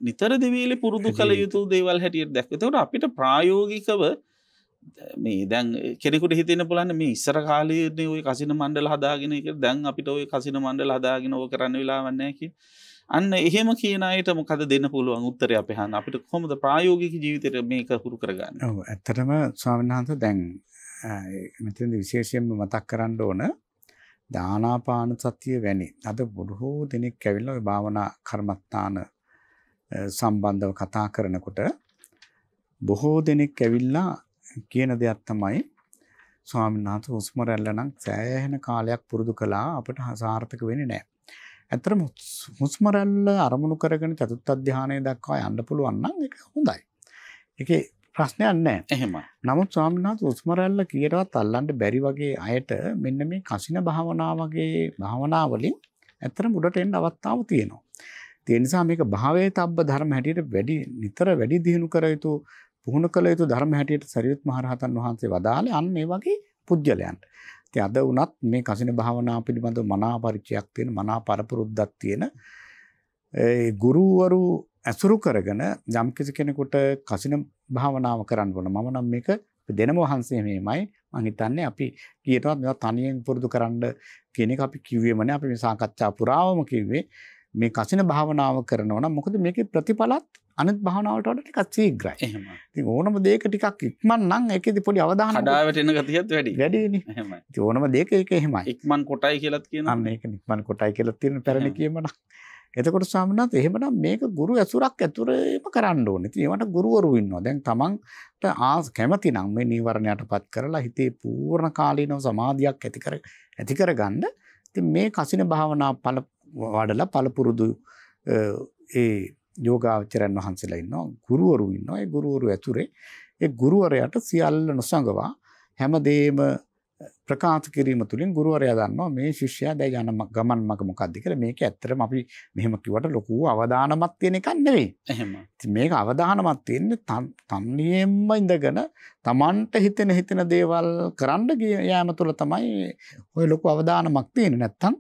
නිතර දෙවේලි පුරුදු කළ යුතු දේවල් හැටියට දැක්වතවට අපිට ප්‍රායෝගිකව මේ දැන් කෙනෙකුට හිතෙන පුලන්න මේ ඉස්සර කාලයන ඔය කසින මණ්ඩල හදාගෙන එක දැන් අපිට ඔය කසින මණ්ඩල හදාගෙන ඕ කරන්න වෙලා වන්නෑකි අන්න එහෙම කියනයට මොකද දෙන්න පුළුවන් උත්තර අපහන් අපිට කොමද ප්‍රායෝගික ජීවිතයට මේක හුරු කරගන්න ඇත්තටම ස්වාමන්හන්ස දැන් මෙතද විශේෂයෙන්ම මතක් කරන්න ඕන දානාපාන සතිය වැනි අද බොඩහෝ දෙනෙක් ඇවිල්ල භාවනා කර්මත්තාන සම්බන්ධව කතා කරනකොට බොහෝ දෙනෙක් ඇවිල්ලා කියන දෙයක් තමයි ස්වාමීන් වහන්සේ හුස්ම රැල්ල නම් සෑහෙන කාලයක් පුරුදු කළා අපට සාර්ථක වෙන්නේ නැහැ. ඇත්තටම හුස්ම රැල්ල අරමුණු කරගෙන චතුත් අධ්‍යානය දක්වා යන්න පුළුවන් නම් ඒක හොඳයි. ඒකේ ප්‍රශ්නයක් නැහැ. එහෙම. නමුත් ස්වාමීන් වහන්සේ හුස්ම රැල්ල කීයටවත් අල්ලන්න බැරි වගේ අයට මෙන්න මේ කසින භාවනා වගේ භාවනා වලින් ඇත්තටම උඩට එන්න අවස්ථාවක් තියෙනවා. ඒ නිසා මේක භාවයේ තබ්බ ධර්ම හැටියට වැඩි නිතර වැඩි දියුණු කර යුතු පුහුණු කළ යුතු ධර්ම හැටියට සරියුත් මහරහතන් වහන්සේ වදාළේ අන්න ඒ වගේ පුජ්‍යලයන්ට. ඉතින් අද වුණත් මේ කසින භාවනා පිළිබඳව මනාපරිචයක් තියෙන මනාපරපුරුද්දක් තියෙන ඒ ගුරුවරු ඇසුරු කරගෙන යම් කෙනෙකුට කසින භාවනාව කරන්න ඕන. මම නම් මේක දෙනම වහන්සේ මෙහෙමයි මම හිතන්නේ අපි කීයටවත් මේවා තනියෙන් පුරුදු කරන්න කියන එක අපි කිව්වෙම නෑ අපි මේ සාකච්ඡා පුරාවම කිව්වේ මේ කසින භාවනාව කරනවා නම් මොකද මේකේ ප්‍රතිඵලත් අනිත් භාවනාවට වඩා ටිකක් ශීඝ්‍රයි. එහෙම. ඉතින් ඕනම දෙයක ටිකක් ඉක්මන් නම් ඒකෙදි පොඩි අවධානයක් හඩාවට එන ගතියත් වැඩි. වැඩිනේ. එහෙමයි. ඉතින් ඕනම දෙයක ඒක එහෙමයි. ඉක්මන් කොටයි කියලාත් කියනවා. අන්න ඒක ඉක්මන් කොටයි කියලා තියෙන පැරණි කියමනක්. එතකොට ස්වාමීනාත් එහෙමනම් මේක ගුරු ඇසුරක් ඇතුළේම කරන්න ඕනේ. ඉතින් ඒවට ගුරුවරු ඉන්නවා. දැන් තමන්ට ආස කැමති නම් මේ නීවරණයටපත් කරලා හිතේ පූර්ණ කාලීනව සමාධියක් ඇති කර ඇති කරගන්න. ඉතින් මේ කසින භාවනා වඩලා පළපුරුදු ඒ යෝගාචරයන් වහන්සේලා ඉන්නවා ගුරුවරු ඉන්නවා ඒ ගුරුවරු ඇතුරේ ඒ ගුරුවරයාට සියල්ල නොසඟවා හැමදේම ප්‍රකාශ කිරීම තුළින් ගුරුවරයා දන්නවා මේ ශිෂ්‍යයා දැන් යන ගමන් මග මොකක්ද කියලා මේක ඇත්තටම අපි මෙහෙම කිව්වට ලොකු අවදානමක් තියෙන එකක් නෙවෙයි. එහෙම. මේක අවදානමක් තියෙන්නේ තන්නියෙන්ම ඉඳගෙන Tamanට හිතෙන හිතෙන දේවල් කරන්න යෑම තුළ තමයි ওই ලොකු අවදානමක් තියෙන්නේ. නැත්තම්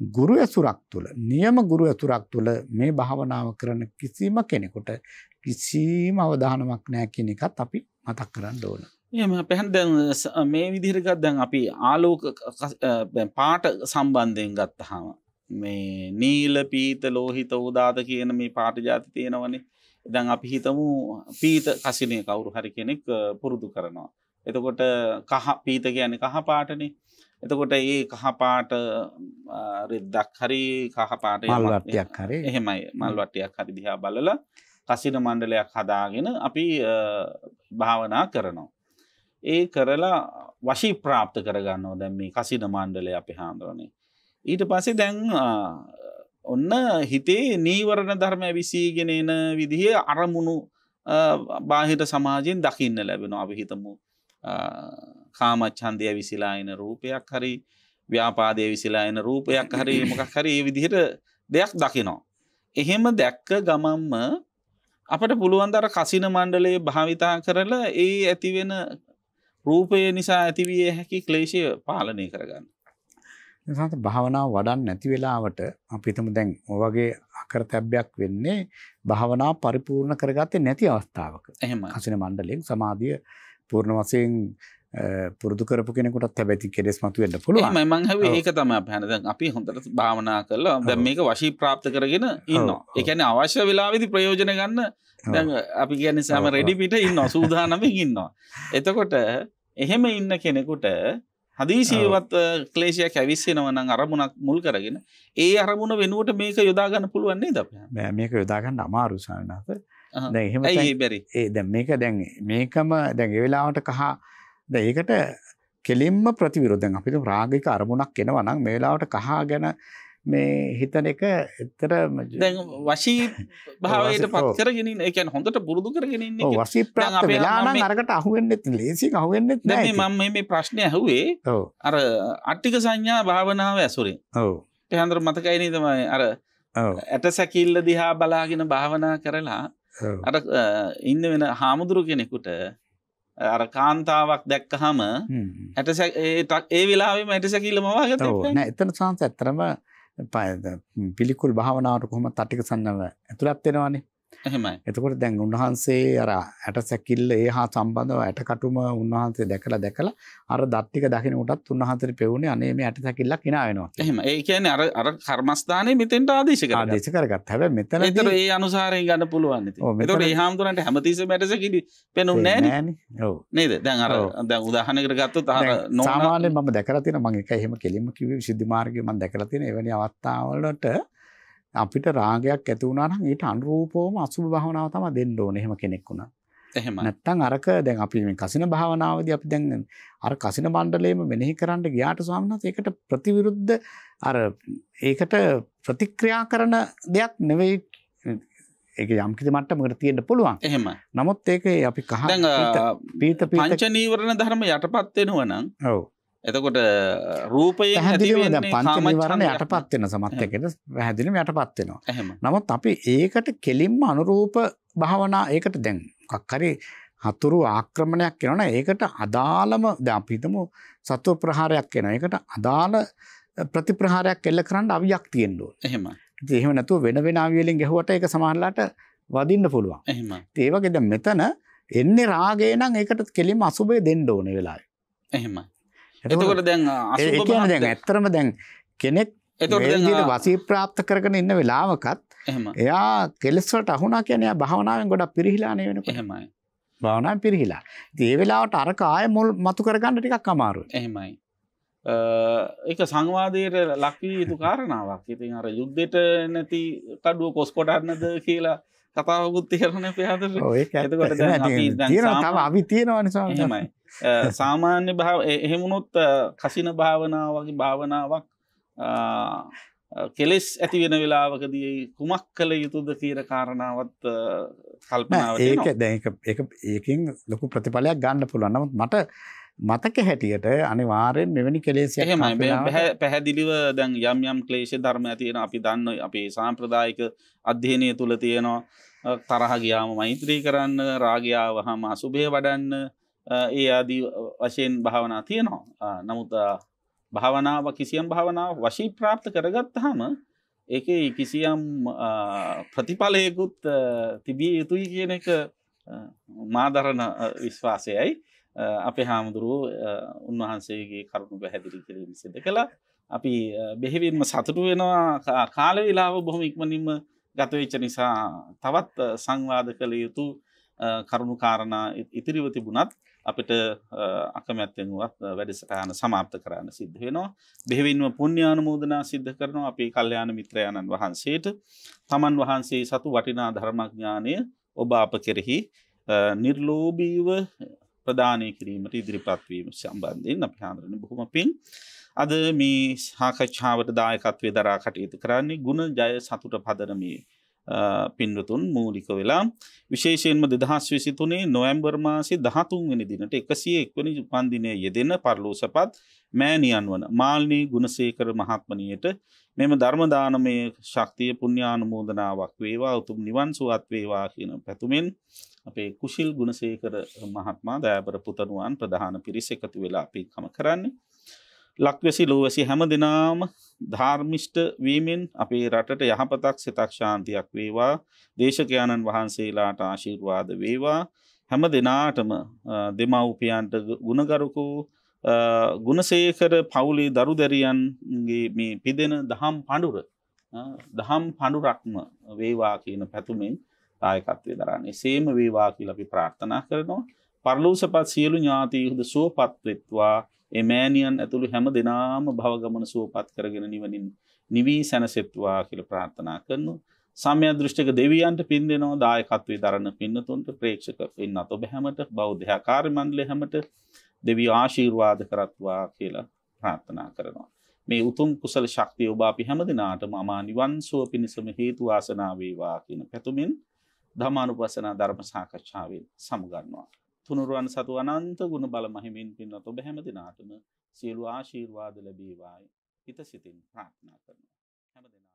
ගුරු ඇසුරක් තුල නියම ගුරු ඇසුරක් තුල මේ භාවනාව කරන කිසිම කෙනෙකුට කිසිම අවධානමක් නැහැ කියන එකත් අපි මතක් කරන්න ඕන. එහෙම පැහැන් දැන් මේ විදිහට දැන් අපි ආලෝක පාට සම්බන්ධයෙන් ගත්තාම මේ නීල පීත ලෝහිත උදාත කියන මේ පාට જાති තියෙනවනේ. දැන් අපි හිතමු පීත කසිනේ කවුරු හරි කෙනෙක් පුරුදු කරනවා. එතකොට කහ පීත කියන්නේ කහ පාටනේ. එතකොට ඒ කහපාට රිද්දක් හරි කහපාට මල්වටයක් හරි එහෙමයි මල්වටයක් හරි දිහා බලල කසින මණ්ඩලයක් හදාගෙන අපි භාවනා කරනවා. ඒ කරලා වශී ප්‍රාප්ත කරගන්නවා දැම් මේ කසින මණ්ඩලය අපි හාන්දුරනේ. ඊට පසේ දැන් ඔන්න හිතේ නීවරණ ධර්ම ඇවිසීගෙන එන විදිහ අරමුණු බාහිට සමාජයෙන් දකින්න ලැබෙන අපි හිතමු කාමච්චන්දය විසිලා එන රූපයක් හරි ව්‍යාපාදය විසිලා එන රූපයක් හරි මොකක් හරි ඒ විදිහට දෙයක් දකිනෝ. එහෙම දැක්ක ගමම්ම අපට පුළුවන්දර කසින මණ්ඩලයේ භාවිතා කරලා ඒ ඇතිවෙන රූපය නිසා ඇතිවිය හැකි ක්ලේශය පාලනය කරගන්න. නිසාත භාවනාව වඩන් නැති වෙලාවට අපිතම දැන් වගේ අකර තැබ්බයක් වෙන්නේ භාවනා පරිපූර්ණ කරගත්තේ නැති අවස්ථාවක එහෙම හසින මණ්ඩලෙන් සමාධිය පූර්ණ වසයෙන් පුරදු කරපු කෙනෙකුටත් හැබැති කෙස් මතු වෙන්න පුළුව මංහව ඒක තම පැනද අපි හොඳට භාවනා කරලා දැ මේක වශී ප්‍රාප්ත කරගෙන ඉන්නවා එකන අවශ්‍ය වෙලාවිදි ප්‍රයෝජන ගන්න අපි ගැන සෑම රෙඩිපිට ඉන්න සූදානමින් ඉන්නවා. එතකොට එහෙම ඉන්න කෙනෙකුට හදීසිීවත් කලේෂයක් ඇවිස්සෙනවනං අරමුණක් මුල් කරගෙන ඒ අරමුණ වෙනුවට මේක යොදාගන්න පුළුවන්න්නේ ද මේක යොදාගන්න අමාරුසානාත දැහෙම බැරි ඒ දැ මේක දැන් මේකම දැඟ වෙලාවට කහා ද ඒකට කෙලින්ම ප්‍රතිවිරුද්ධ අපිට රාගික අරමුණක් එනවා නම් මේ වෙලාවට කහා ගැන මේ හිතන එක එතර දැන් වශී භාවයට පත්කරගෙන ඒ කියන්නේ හොඳට පුරුදු කරගෙන ඉන්නේ වශී ප්‍රාප්ත වෙලා නම් අරකට අහුවෙන්නෙත් ලේසියෙන් අහුවෙන්නෙත් නෑ දැන් මම මේ ප්‍රශ්නේ අහුවේ අර අට්ටික සංඥා භාවනාව ඇසුරින් ඔව් එහෙනම් මතකයි නේද මම අර ඇට සැකිල්ල දිහා බලාගෙන භාවනා කරලා අර ඉන්න වෙන හාමුදුරු කෙනෙකුට අර කාන්තාවක් දැක්කහම ඇට ඒ වෙලාවෙම ඇට සැකිල්ල මවාගත එතන සංස ඇත්තරම පිළිකුල් භාවනාවට කොහොම තටික සන්නව ඇතුළත් වෙනවානේ එතකොට දැන් උන්වහන්සේ අර ඇට සැකිල්ල ඒ හා සම්බන්ධව ඇට කටුම උන්වහන්සේ දැකලා දැකලා අර දත්තික දකින කොටත් උන්වහන්සේට පෙවුනේ අනේ මේ ඇට සැකිල්ලක් hina වෙනවා. එහෙම. ඒ කියන්නේ අර අර කර්මස්ථානේ මෙතෙන්ට ආදේශ කරගත්තා. ආදේශ කරගත්තා. හැබැයි මෙතන ඒතර ඒ අනුසාරයෙන් ගන්න පුළුවන් ඉතින්. ඒතර ඒ හාමුදුරන්ට හැමතිස්සෙම ඇට සැකිලි පෙනුන්නේ නැහැ නේද? දැන් අර දැන් උදාහරණයකට ගත්තොත් අර සාමාන්‍යයෙන් මම දැකලා තියෙන මම එක එහෙම කෙලින්ම කිව්වේ සිද්ධි මාර්ගයේ මම දැකලා තියෙන එවැනි අවස්ථාවලට අපිට රාගයක් ඇති වුණා නම් ඊට අනුරූපවම අසුභ භාවනාව තමයි දෙන්න ඕනේ එහෙම කෙනෙක් වුණා. එහෙම. නැත්තම් අරක දැන් අපි මේ කසින භාවනාවේදී අපි දැන් අර කසින මණ්ඩලයේම මෙනෙහි කරන්න ගියාට ස්වාමීනාත් ඒකට ප්‍රතිවිරුද්ධ අර ඒකට ප්‍රතික්‍රියා කරන දෙයක් නෙවෙයි ඒක යම් කිසි මට්ටමකට තියෙන්න පුළුවන්. එහෙම. නමුත් ඒක අපි කහ පීත පීත පංච නීවරණ ධර්ම යටපත් වෙනවා නම් ඔව්. එතකොට රූපය හැදිලද පංචනිවරණ යට පත්වෙන සමත්තකට පැහැදිලිම යට පත්වෙනවා නමුත් අපි ඒකට කෙලින්ම අනුරූප භාවනා ඒකට දැන් කක්කරි හතුරු ආක්‍රමණයක් කෙනන ඒකට අදාළම දැපිතම සත්ව ප්‍රහාරයක් කෙන එකට අදාළ ප්‍රතිප්‍රහාරයක් එල්ල කරන්න අවියක් තියෙන්ඩුව එහෙම එහෙම නැතු වෙන වෙන අවියලින් ගැහුවට එක සමහරලාට වදින්න පුළුවන් එහෙම ඒවගේද මෙතන එන්නේ රාගේ නම් ඒකට කෙලිම අසුබේ දෙන්න ඕන වෙලායි එහෙමයි එතකොට දැන් දැන් ඇත්තරම දැන් කෙනෙක් එතට වසී ප්‍රාප්ත කරගෙන ඉන්න වෙලාවකත් එයා කෙලෙස්වට අහුනා කියන භාවනාවෙන් ගොඩක් පිරිහිලානය වෙන කොහෙමයි භාවනාව පිරිහිලා ඒ වෙලාවට අරක ආය මුල් මතු කරගන්න ටිකක් අමාරු එහෙමයි එක සංවාදයට ලක්වී යුතු කාරණාවක් ඉතින් අර යුද්ධෙට නැති කඩුව කොස්කොටන්නද කියලා කතාවකුත් තියරන පහද තම අපි තියෙනවානිසාමයි සාමාන්‍ය භාව එහෙමුණොත් කසින භාවනාව වගේ භාවනාවක් කෙලෙස් ඇති වෙන වෙලාවකදී කුමක් කළ යුතුද කියර කාරණාවත් කල්පනාව ඒක දැ ඒකින් ලොකු ප්‍රතිඵලයක් ගන්න පුළුවන්නමුත් මට මතක හැටියට අනිවාරයෙන් මෙවැනි කෙලෙසිය පැහැදිලිව දැන් යම් යම් ක්ලේෂ ධර්ම තියෙන අපි දන්න අපේ සාම්ප්‍රදායික අධ්‍යයනය තුළ තියෙනවා තරහ ගියාම මෛත්‍රී කරන්න රාගයාව හම අසුභය වඩන්න ඒ ආදී වශයෙන් භාවනා තියෙනවා නමුත් භාවනාව කිසියම් භාවනාව වශී ප්‍රාප්ත කරගත්ත හම ඒක කිසියම් ප්‍රතිඵලයකුත් තිබිය යුතුයි කියන එක මාදරණ විශ්වාසයයි අපේ හාමුදුරුව උන්වහන්සේගේ කරුණු පැහැදිලි කිරීම සිද කළ අපි බෙහිවින්ම සතුටු වෙනවා කාල වෙලාව බොහොම ඉක්මනින්ම ගතවෙච්ච නිසා තවත් සංවාද කළ යුතු කරුණු කාරණ ඉතිරිව තිබුණත් අපිට අකමැත්තෙනුවත් වැඩසටහන සමාප්ත කරන්න සිද්ධ වෙනවා. බෙහෙවින්ම පුුණ්‍යානමෝදනා සිද්ධ කරනවා අපි කල්්‍යයාන මිත්‍රයාණන් වහන්සේට තමන් වහන්සේ සතු වටිනා ධර්මඥානය ඔබ අප කෙරෙහි නිර්ලෝබීව ප්‍රධානය කිරීමට ඉදිරිපත්වීම සම්බන්ධයෙන් අප හාන්දරන බොහොම පින් අද මේ සාකච්ඡාවට දායකත්වය දරා කටයුතු කරන්නේ ගුණ ජය සතුට පදනමේ පින්වතුන් මූලික වෙලා විශේෂයෙන්ම දෙදහස් විසිතුනේ නොවැම්බර් මාසි දහතුන්වැනි දිනට එකසිය එක්වනි උපන්දිනය යෙදෙන පරලෝසපත් මෑණියන් වන මාල්නී ගුණසේකර මහත්මනියට මෙම ධර්මදානමය ශක්තිය පුුණ්‍යානුමෝදනාවක් වේවා උතුම් නිවන්සුවත් වේවා කියන පැතුමෙන් අපේ කුශිල් ගුණසේකර මහත්මා දෑපර පුතනුවන් ප්‍රධාන පිරිස එකතු වෙලා අපිකම කරන්නේ. ලක්වෙසි ලෝවැසි හැම දෙනාම ධර්මිෂ්ට වීමෙන් අපේ රටට යහපතක් සිතක්ෂාන්තියක් වේවා දේශකයාණන් වහන්සේලාට ආශිර්වාද වේවා හැම දෙනාටම දෙමව්පියන්ට ගුණගරුකූ ගුණසේකර පවුලේ දරු දැරියන්ගේ මේ පිදෙන දහම් පඩුර දහම් පඩුරක්ම වේවා කියන පැතුමෙන් දායකත්වය දරන්න එසේම වේවා කියලපි ප්‍රාර්ථනා කරනවා පරලෝසපත් සියලු ඥාතීහුද සුවපත්වෙත්වා එමෑනියන් ඇතුළු හැම දෙනාම භවගමන සුවපත් කරගෙන නිවනින් නිවී සැනසෙත්වා කියල ප්‍රාර්ථනා කරනු සමය දෘෂ්ටක දෙවියන්ට පින් දෙනවා දායකත්වේ දරන්න පින්නතුන්ට ප්‍රේක්ෂක පින්න අත බැහැමට බෞද්ධ කාර්මන්ඩලෙ හැමට දෙවී ආශීර්වාද කරත්වා කියලා ප්‍රාර්ථනා කරනවා. මේ උතුම් කුසල ශක්තිය ඔබ අපි හැම දෙනාටම අමා නිවන් සුව පිණිසම හේතු වාසනා වේවා කියන පැතුමින් ධර්මානුපස්සනා ධර්ම සාකච්ඡාවෙන් සමුගන්නවා. තුනුරුවන් සතු අනන්ත ගුණ බල මහිමින් පින්වත් ඔබ හැම දෙනාටම සියලු ආශීර්වාද ලැබේවායි හිත සිතින් ප්‍රාර්ථනා කරනවා. හැම දෙනා